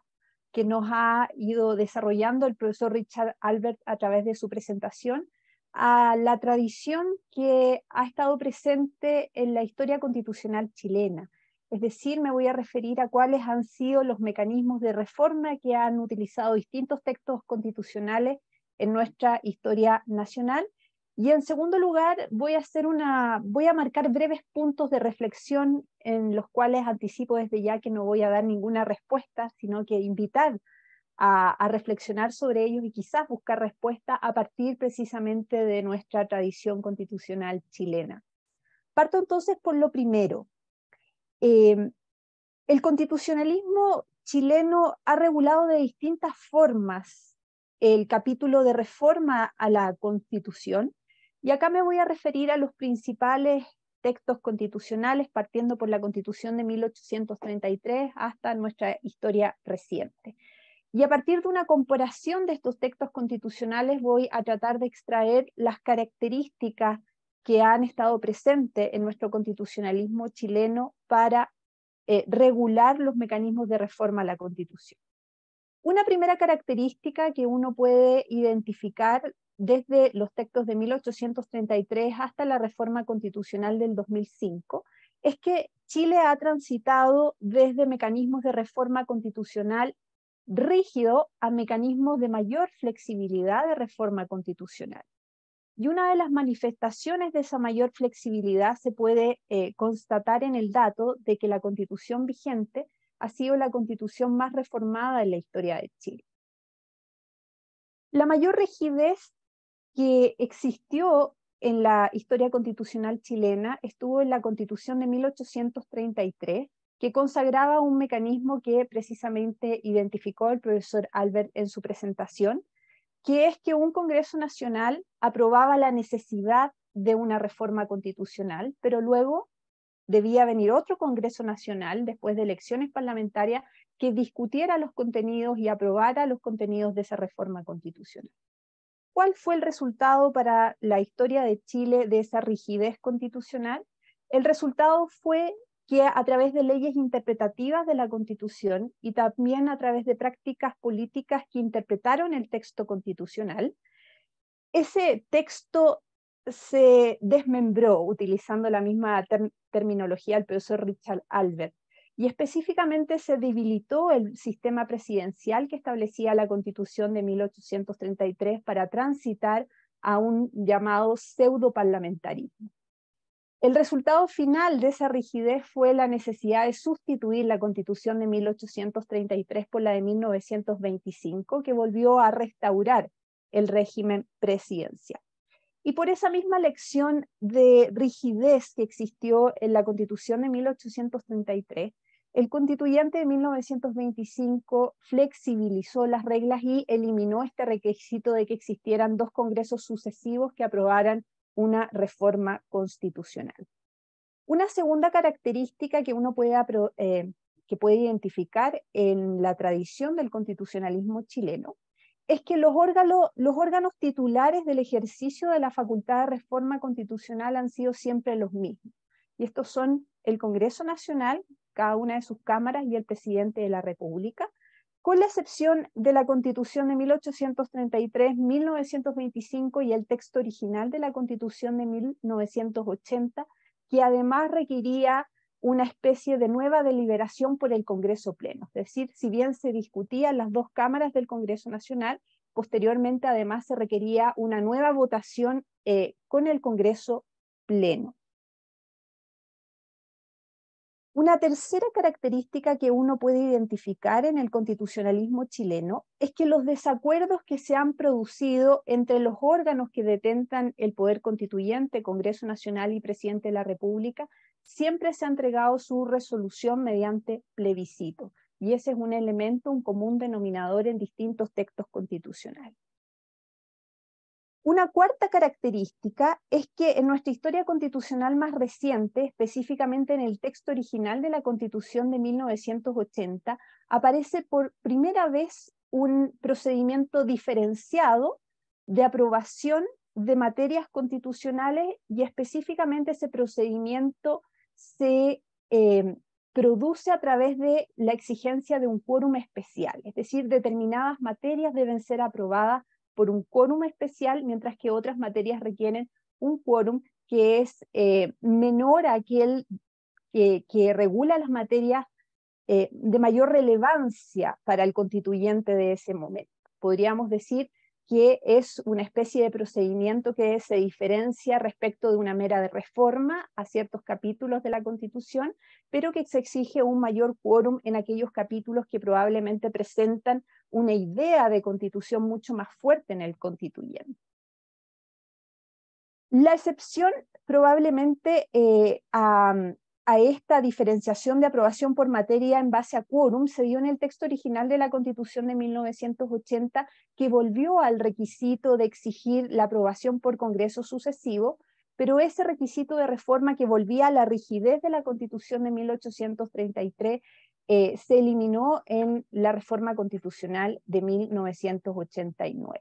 que nos ha ido desarrollando el profesor Richard Albert a través de su presentación, a la tradición que ha estado presente en la historia constitucional chilena. Es decir, me voy a referir a cuáles han sido los mecanismos de reforma que han utilizado distintos textos constitucionales en nuestra historia nacional y en segundo lugar, voy a, hacer una, voy a marcar breves puntos de reflexión en los cuales anticipo desde ya que no voy a dar ninguna respuesta, sino que invitar a, reflexionar sobre ellos y quizás buscar respuesta a partir precisamente de nuestra tradición constitucional chilena. Parto entonces por lo primero. Em, el constitucionalismo chileno ha regulado de distintas formas el capítulo de reforma a la constitución y acá me voy a referir a los principales textos constitucionales, partiendo por la Constitución de 1833 hasta nuestra historia reciente. Y a partir de una comparación de estos textos constitucionales voy a tratar de extraer las características que han estado presentes en nuestro constitucionalismo chileno para eh, regular los mecanismos de reforma a la Constitución. Una primera característica que uno puede identificar desde los textos de 1833 hasta la reforma constitucional del 2005, es que Chile ha transitado desde mecanismos de reforma constitucional rígido a mecanismos de mayor flexibilidad de reforma constitucional. Y una de las manifestaciones de esa mayor flexibilidad se puede eh, constatar en el dato de que la constitución vigente ha sido la constitución más reformada en la historia de Chile. La mayor rigidez que existió en la historia constitucional chilena, estuvo en la constitución de 1833, que consagraba un mecanismo que precisamente identificó el profesor Albert en su presentación, que es que un Congreso Nacional aprobaba la necesidad de una reforma constitucional, pero luego debía venir otro Congreso Nacional después de elecciones parlamentarias que discutiera los contenidos y aprobara los contenidos de esa reforma constitucional. ¿Cuál fue el resultado para la historia de Chile de esa rigidez constitucional? El resultado fue que a través de leyes interpretativas de la Constitución y también a través de prácticas políticas que interpretaron el texto constitucional, ese texto se desmembró, utilizando la misma terminología del profesor Richard Albert, y específicamente se debilitó el sistema presidencial que establecía la Constitución de 1833 para transitar a un llamado pseudoparlamentarismo. El resultado final de esa rigidez fue la necesidad de sustituir la Constitución de 1833 por la de 1925, que volvió a restaurar el régimen presidencial. Y por esa misma lección de rigidez que existió en la Constitución de 1833, el constituyente de 1925 flexibilizó las reglas y eliminó este requisito de que existieran dos congresos sucesivos que aprobaran una reforma constitucional. Una segunda característica que uno puede, eh, que puede identificar en la tradición del constitucionalismo chileno es que los, los órganos titulares del ejercicio de la facultad de reforma constitucional han sido siempre los mismos y estos son el Congreso Nacional, cada una de sus cámaras y el presidente de la República, con la excepción de la Constitución de 1833, 1925 y el texto original de la Constitución de 1980, que además requería una especie de nueva deliberación por el Congreso Pleno. Es decir, si bien se discutían las dos cámaras del Congreso Nacional, posteriormente además se requería una nueva votación eh, con el Congreso Pleno. Una tercera característica que uno puede identificar en el constitucionalismo chileno es que los desacuerdos que se han producido entre los órganos que detentan el poder constituyente, Congreso Nacional y Presidente de la República, siempre se ha entregado su resolución mediante plebiscito. Y ese es un elemento, un común denominador en distintos textos constitucionales. Una cuarta característica es que en nuestra historia constitucional más reciente, específicamente en el texto original de la Constitución de 1980, aparece por primera vez un procedimiento diferenciado de aprobación de materias constitucionales y específicamente ese procedimiento se eh, produce a través de la exigencia de un quórum especial, es decir, determinadas materias deben ser aprobadas por un quórum especial, mientras que otras materias requieren un quórum que es eh, menor a aquel que, regula las materias eh, de mayor relevancia para el constituyente de ese momento. Podríamos decir que es una especie de procedimiento que se diferencia respecto de una mera de reforma a ciertos capítulos de la Constitución, pero que se exige un mayor quórum en aquellos capítulos que probablemente presentan una idea de constitución mucho más fuerte en el constituyente. La excepción probablemente eh, a, a esta diferenciación de aprobación por materia en base a quórum se dio en el texto original de la Constitución de 1980, que volvió al requisito de exigir la aprobación por Congreso sucesivo, pero ese requisito de reforma que volvía a la rigidez de la Constitución de 1833 eh, se eliminó en la reforma constitucional de 1989.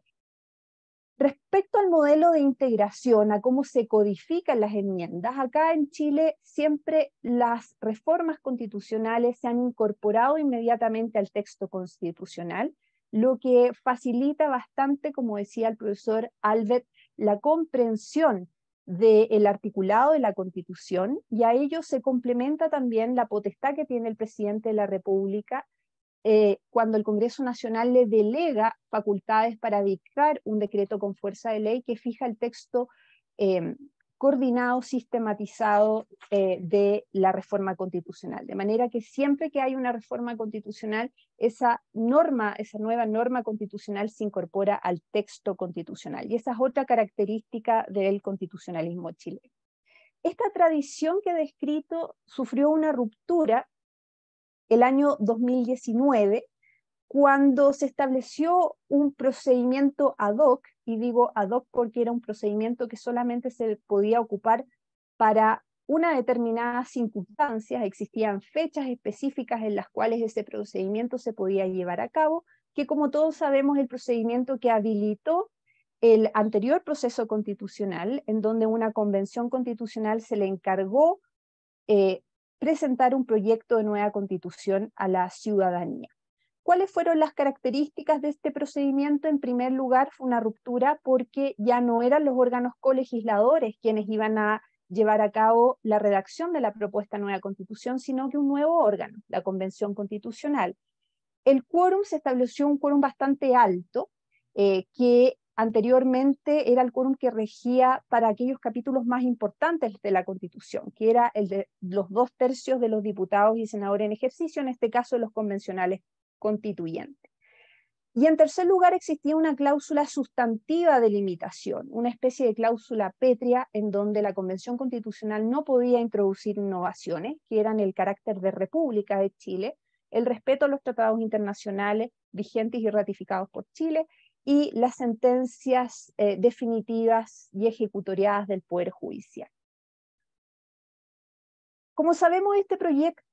Respecto al modelo de integración, a cómo se codifican las enmiendas, acá en Chile siempre las reformas constitucionales se han incorporado inmediatamente al texto constitucional, lo que facilita bastante, como decía el profesor Albert, la comprensión del articulado de la Constitución y a ello se complementa también la potestad que tiene el presidente de la República eh, cuando el Congreso Nacional le delega facultades para dictar un decreto con fuerza de ley que fija el texto em, coordinado, sistematizado eh, de la reforma constitucional. De manera que siempre que hay una reforma constitucional, esa norma, esa nueva norma constitucional se incorpora al texto constitucional. Y esa es otra característica del constitucionalismo chileno. Esta tradición que he descrito sufrió una ruptura el año 2019, cuando se estableció un procedimiento ad hoc, y digo ad hoc porque era un procedimiento que solamente se podía ocupar para una determinada circunstancia, existían fechas específicas en las cuales ese procedimiento se podía llevar a cabo, que como todos sabemos el procedimiento que habilitó el anterior proceso constitucional, en donde una convención constitucional se le encargó eh, presentar un proyecto de nueva constitución a la ciudadanía. ¿Cuáles fueron las características de este procedimiento? En primer lugar, fue una ruptura porque ya no eran los órganos colegisladores quienes iban a llevar a cabo la redacción de la propuesta de nueva constitución, sino que un nuevo órgano, la Convención Constitucional. El quórum se estableció un quórum bastante alto, eh, que Anteriormente era el quórum que regía para aquellos capítulos más importantes de la Constitución, que era el de los dos tercios de los diputados y senadores en ejercicio, en este caso los convencionales constituyentes. Y en tercer lugar existía una cláusula sustantiva de limitación, una especie de cláusula pétrea en donde la Convención Constitucional no podía introducir innovaciones que eran el carácter de República de Chile, el respeto a los tratados internacionales vigentes y ratificados por Chile y las sentencias eh, definitivas y ejecutoriadas del Poder Judicial. Como sabemos, este, proyecto,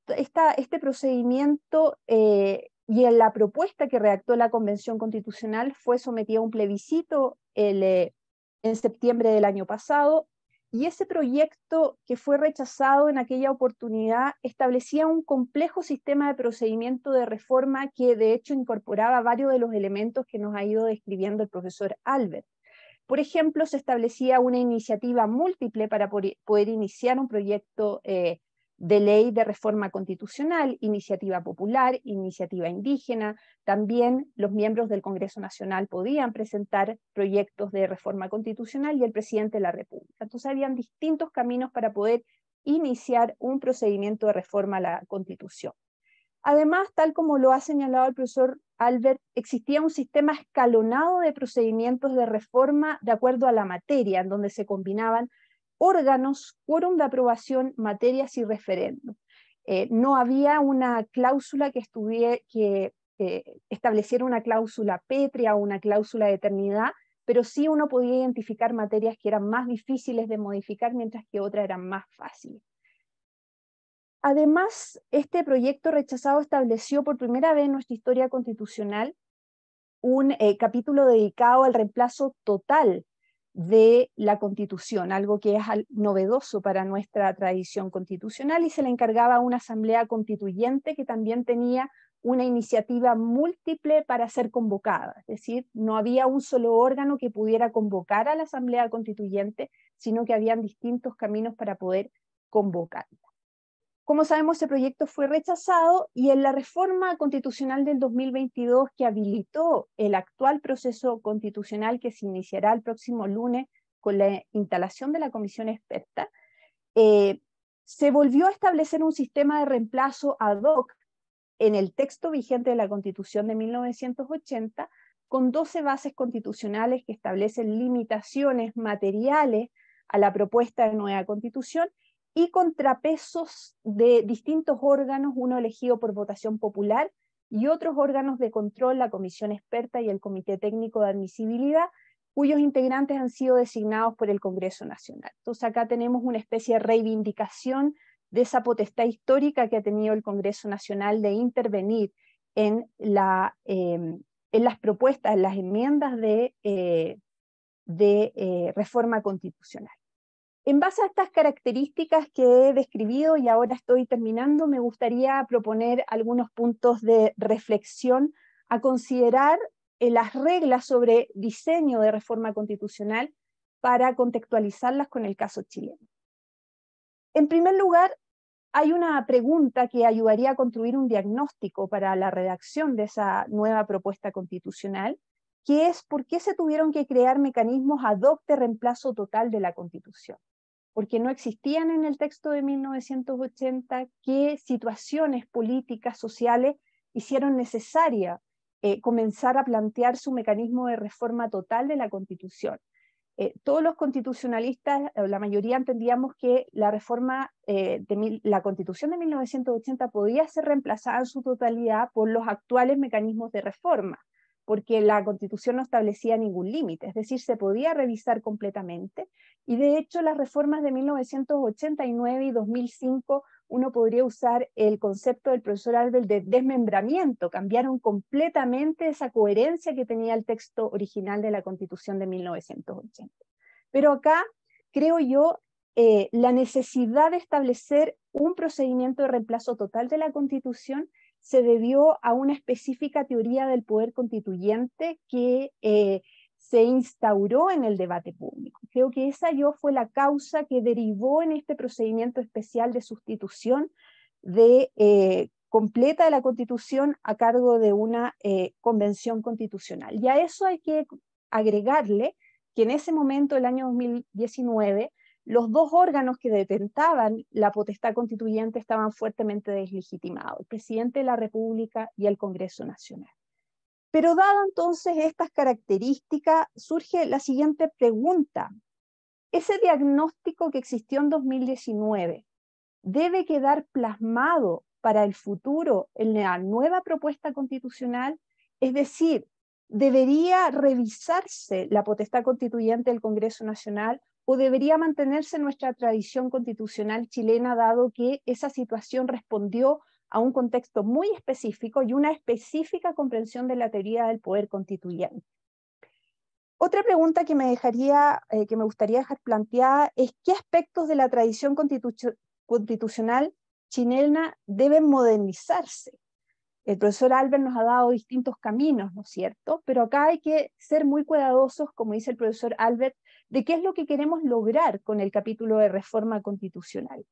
este procedimiento eh, y en la propuesta que redactó la Convención Constitucional fue sometida a un plebiscito eh, en septiembre del año pasado y ese proyecto que fue rechazado en aquella oportunidad establecía un complejo sistema de procedimiento de reforma que de hecho incorporaba varios de los elementos que nos ha ido describiendo el profesor Albert. Por ejemplo, se establecía una iniciativa múltiple para poder iniciar un proyecto eh, de ley de reforma constitucional, iniciativa popular, iniciativa indígena. También los miembros del Congreso Nacional podían presentar proyectos de reforma constitucional y el presidente de la República. Entonces habían distintos caminos para poder iniciar un procedimiento de reforma a la Constitución. Además, tal como lo ha señalado el profesor Albert, existía un sistema escalonado de procedimientos de reforma de acuerdo a la materia, en donde se combinaban órganos, quórum de aprobación, materias y referéndum. Eh, no había una cláusula que, eh, estableciera una cláusula pétrea o una cláusula de eternidad, pero sí uno podía identificar materias que eran más difíciles de modificar, mientras que otras eran más fáciles. Además, este proyecto rechazado estableció por primera vez en nuestra historia constitucional un eh, capítulo dedicado al reemplazo total de la constitución, algo que es novedoso para nuestra tradición constitucional, y se le encargaba a una asamblea constituyente que también tenía una iniciativa múltiple para ser convocada, es decir, no había un solo órgano que pudiera convocar a la asamblea constituyente, sino que habían distintos caminos para poder convocarla. Como sabemos, ese proyecto fue rechazado y en la reforma constitucional del 2022 que habilitó el actual proceso constitucional que se iniciará el próximo lunes con la instalación de la comisión experta, eh, se volvió a establecer un sistema de reemplazo ad hoc en el texto vigente de la Constitución de 1980 con 12 bases constitucionales que establecen limitaciones materiales a la propuesta de nueva constitución y contrapesos de distintos órganos, uno elegido por votación popular y otros órganos de control, la comisión experta y el comité técnico de admisibilidad, cuyos integrantes han sido designados por el Congreso Nacional. Entonces acá tenemos una especie de reivindicación de esa potestad histórica que ha tenido el Congreso Nacional de intervenir en, la, em, en las propuestas, en las enmiendas de, eh, de eh, reforma constitucional. En base a estas características que he describido y ahora estoy terminando, me gustaría proponer algunos puntos de reflexión a considerar eh, las reglas sobre diseño de reforma constitucional para contextualizarlas con el caso chileno. En primer lugar, hay una pregunta que ayudaría a construir un diagnóstico para la redacción de esa nueva propuesta constitucional, que es por qué se tuvieron que crear mecanismos ad hoc de reemplazo total de la Constitución porque no existían en el texto de 1980 qué situaciones políticas, sociales hicieron necesaria eh, comenzar a plantear su mecanismo de reforma total de la Constitución. Eh, todos los constitucionalistas, eh, la mayoría entendíamos que la reforma de la Constitución de 1980 podía ser reemplazada en su totalidad por los actuales mecanismos de reforma porque la constitución no establecía ningún límite, es decir, se podía revisar completamente. Y de hecho, las reformas de 1989 y 2005, uno podría usar el concepto del profesor Albert de desmembramiento, cambiaron completamente esa coherencia que tenía el texto original de la constitución de 1980. Pero acá, creo yo, eh, la necesidad de establecer un procedimiento de reemplazo total de la constitución se debió a una específica teoría del poder constituyente que eh, se instauró en el debate público. Creo que esa yo fue la causa que derivó en este procedimiento especial de sustitución de eh, completa de la Constitución a cargo de una eh, convención constitucional. Y a eso hay que agregarle que en ese momento, el año 2019, los dos órganos que detentaban la potestad constituyente estaban fuertemente deslegitimados, el presidente de la República y el Congreso Nacional. Pero dado entonces estas características, surge la siguiente pregunta. Ese diagnóstico que existió en 2019 debe quedar plasmado para el futuro en la nueva propuesta constitucional, es decir, debería revisarse la potestad constituyente del Congreso Nacional o debería mantenerse nuestra tradición constitucional chilena, dado que esa situación respondió a un contexto muy específico y una específica comprensión de la teoría del poder constituyente. Otra pregunta que me, dejaría, eh, que me gustaría dejar planteada es qué aspectos de la tradición constitucional chilena deben modernizarse. El profesor Albert nos ha dado distintos caminos, ¿no es cierto? Pero acá hay que ser muy cuidadosos, como dice el profesor Albert, de qué es lo que queremos lograr con el capítulo de reforma constitucional.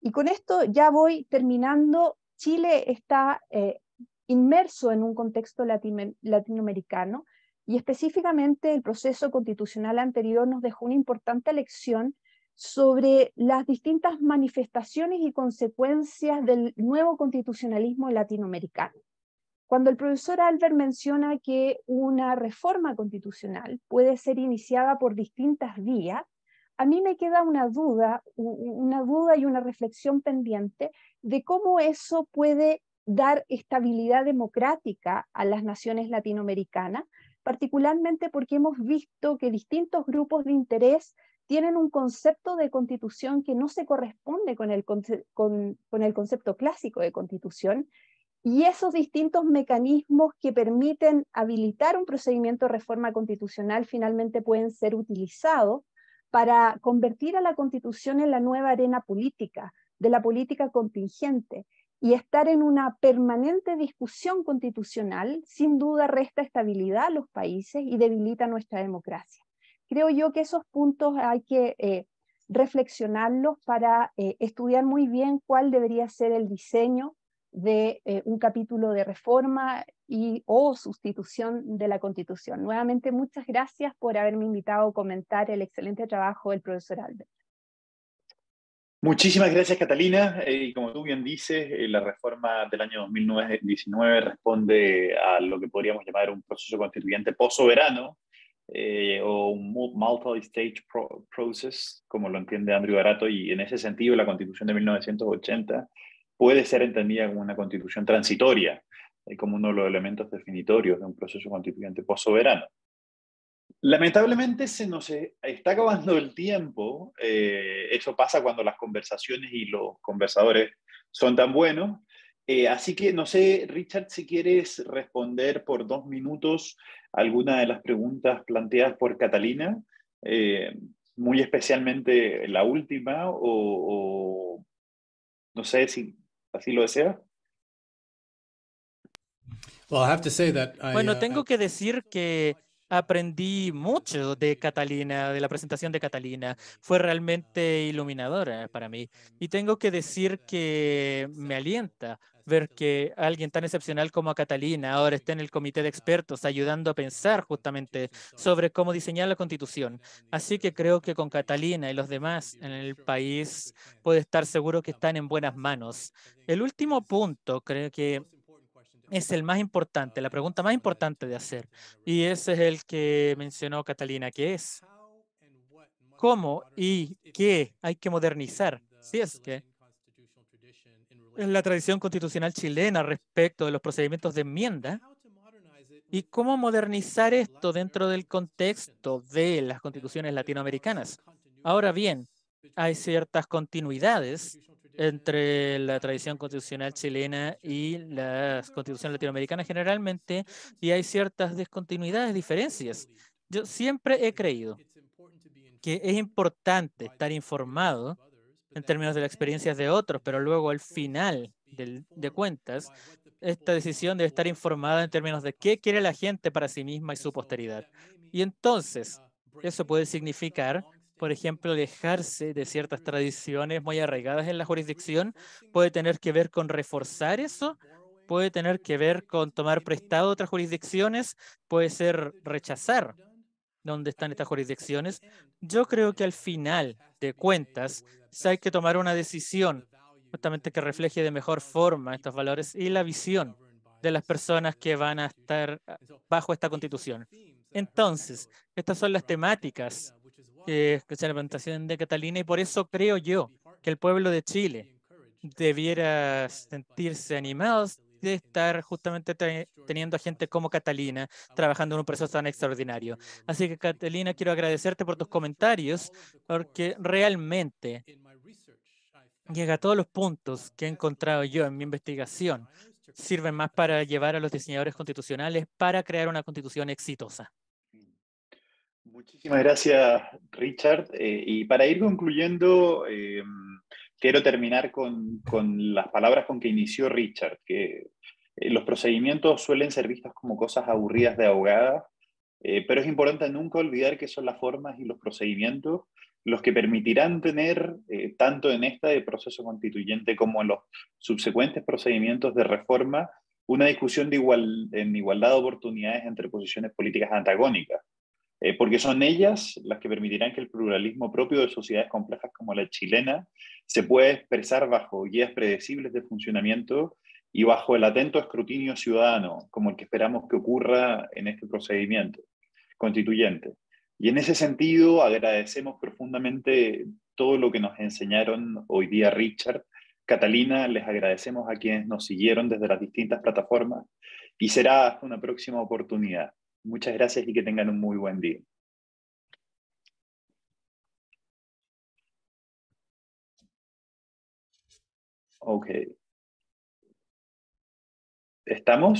Y con esto ya voy terminando. Chile está eh, inmerso en un contexto latinoamericano y específicamente el proceso constitucional anterior nos dejó una importante lección sobre las distintas manifestaciones y consecuencias del nuevo constitucionalismo latinoamericano. Cuando el profesor Albert menciona que una reforma constitucional puede ser iniciada por distintas vías, a mí me queda una duda, una duda y una reflexión pendiente de cómo eso puede dar estabilidad democrática a las naciones latinoamericanas, particularmente porque hemos visto que distintos grupos de interés tienen un concepto de constitución que no se corresponde con el, con el, concepto clásico de constitución y esos distintos mecanismos que permiten habilitar un procedimiento de reforma constitucional finalmente pueden ser utilizados para convertir a la constitución en la nueva arena política, de la política contingente, y estar en una permanente discusión constitucional, sin duda resta estabilidad a los países y debilita nuestra democracia. Creo yo que esos puntos hay que eh, reflexionarlos para eh, estudiar muy bien cuál debería ser el diseño de eh, un capítulo de reforma y o sustitución de la Constitución. Nuevamente, muchas gracias por haberme invitado a comentar el excelente trabajo del profesor Albert.
Muchísimas gracias, Catalina. Eh, y como tú bien dices, eh, la reforma del año 2019 responde a lo que podríamos llamar un proceso constituyente post-soberano o un multi-stage process, como lo entiende Andrew Barato, y en ese sentido la constitución de 1980 puede ser entendida como una constitución transitoria, eh, como uno de los elementos definitorios de un proceso constituyente postsoberano. Lamentablemente se nos eh, está acabando el tiempo. Eh, eso pasa cuando las conversaciones y los conversadores son tan buenos. así que no sé, Richard, si quieres responder por dos minutos alguna de las preguntas planteadas por Catalina, muy especialmente la última, o no sé si si lo desea. Bueno, uh,
tengo que decir que aprendí mucho de Catalina, de la presentación de Catalina. Fue realmente iluminadora para mí. Y tengo que decir que me alienta ver que alguien tan excepcional como Catalina ahora esté en el comité de expertos ayudando a pensar justamente sobre cómo diseñar la constitución. Así que creo que con Catalina y los demás en el país puede estar seguro que están en buenas manos. El último punto creo que es el más importante, la pregunta más importante de hacer. Y ese es el que mencionó Catalina, que es cómo y qué hay que modernizar, si es que la tradición constitucional chilena respecto de los procedimientos de enmienda y cómo modernizar esto dentro del contexto de las constituciones latinoamericanas. Ahora bien, hay ciertas continuidades entre la tradición constitucional chilena y las constituciones latinoamericanas generalmente, y hay ciertas descontinuidades, diferencias. Yo siempre he creído que es importante estar informado en términos de las experiencias de otros, pero luego al final de cuentas, esta decisión debe estar informada en términos de qué quiere la gente para sí misma y su posteridad. Y entonces, eso puede significar, por ejemplo, dejarse de ciertas tradiciones muy arraigadas en la jurisdicción, puede tener que ver con reforzar eso, puede tener que ver con tomar prestado otras jurisdicciones, puede ser rechazar dónde están estas jurisdicciones, yo creo que al final de cuentas hay que tomar una decisión justamente que refleje de mejor forma estos valores y la visión de las personas que van a estar bajo esta constitución. Entonces, estas son las temáticas que escuché en la presentación de Catalina y por eso creo yo que el pueblo de Chile debiera sentirse animados de estar justamente teniendo a gente como Catalina trabajando en un proceso tan extraordinario. Así que Catalina, quiero agradecerte por tus comentarios porque realmente llega a todos los puntos que he encontrado yo en mi investigación. Sirven más para llevar a los diseñadores constitucionales para crear una constitución exitosa.
Muchísimas gracias, Richard. Eh, y para ir concluyendo, eh, quiero terminar con, las palabras con que inició Richard, que eh, los procedimientos suelen ser vistos como cosas aburridas de ahogadas, eh, pero es importante nunca olvidar que son las formas y los procedimientos los que permitirán tener, eh, tanto en esta proceso constituyente como en los subsecuentes procedimientos de reforma, una discusión de en igualdad de oportunidades entre posiciones políticas antagónicas. Eh, porque son ellas las que permitirán que el pluralismo propio de sociedades complejas como la chilena se pueda expresar bajo guías predecibles de funcionamiento y bajo el atento escrutinio ciudadano, como el que esperamos que ocurra en este procedimiento constituyente. Y en ese sentido, agradecemos profundamente todo lo que nos enseñaron hoy día Richard, Catalina, les agradecemos a quienes nos siguieron desde las distintas plataformas y será hasta una próxima oportunidad. Muchas gracias y que tengan un muy buen día. Ok. ¿Estamos?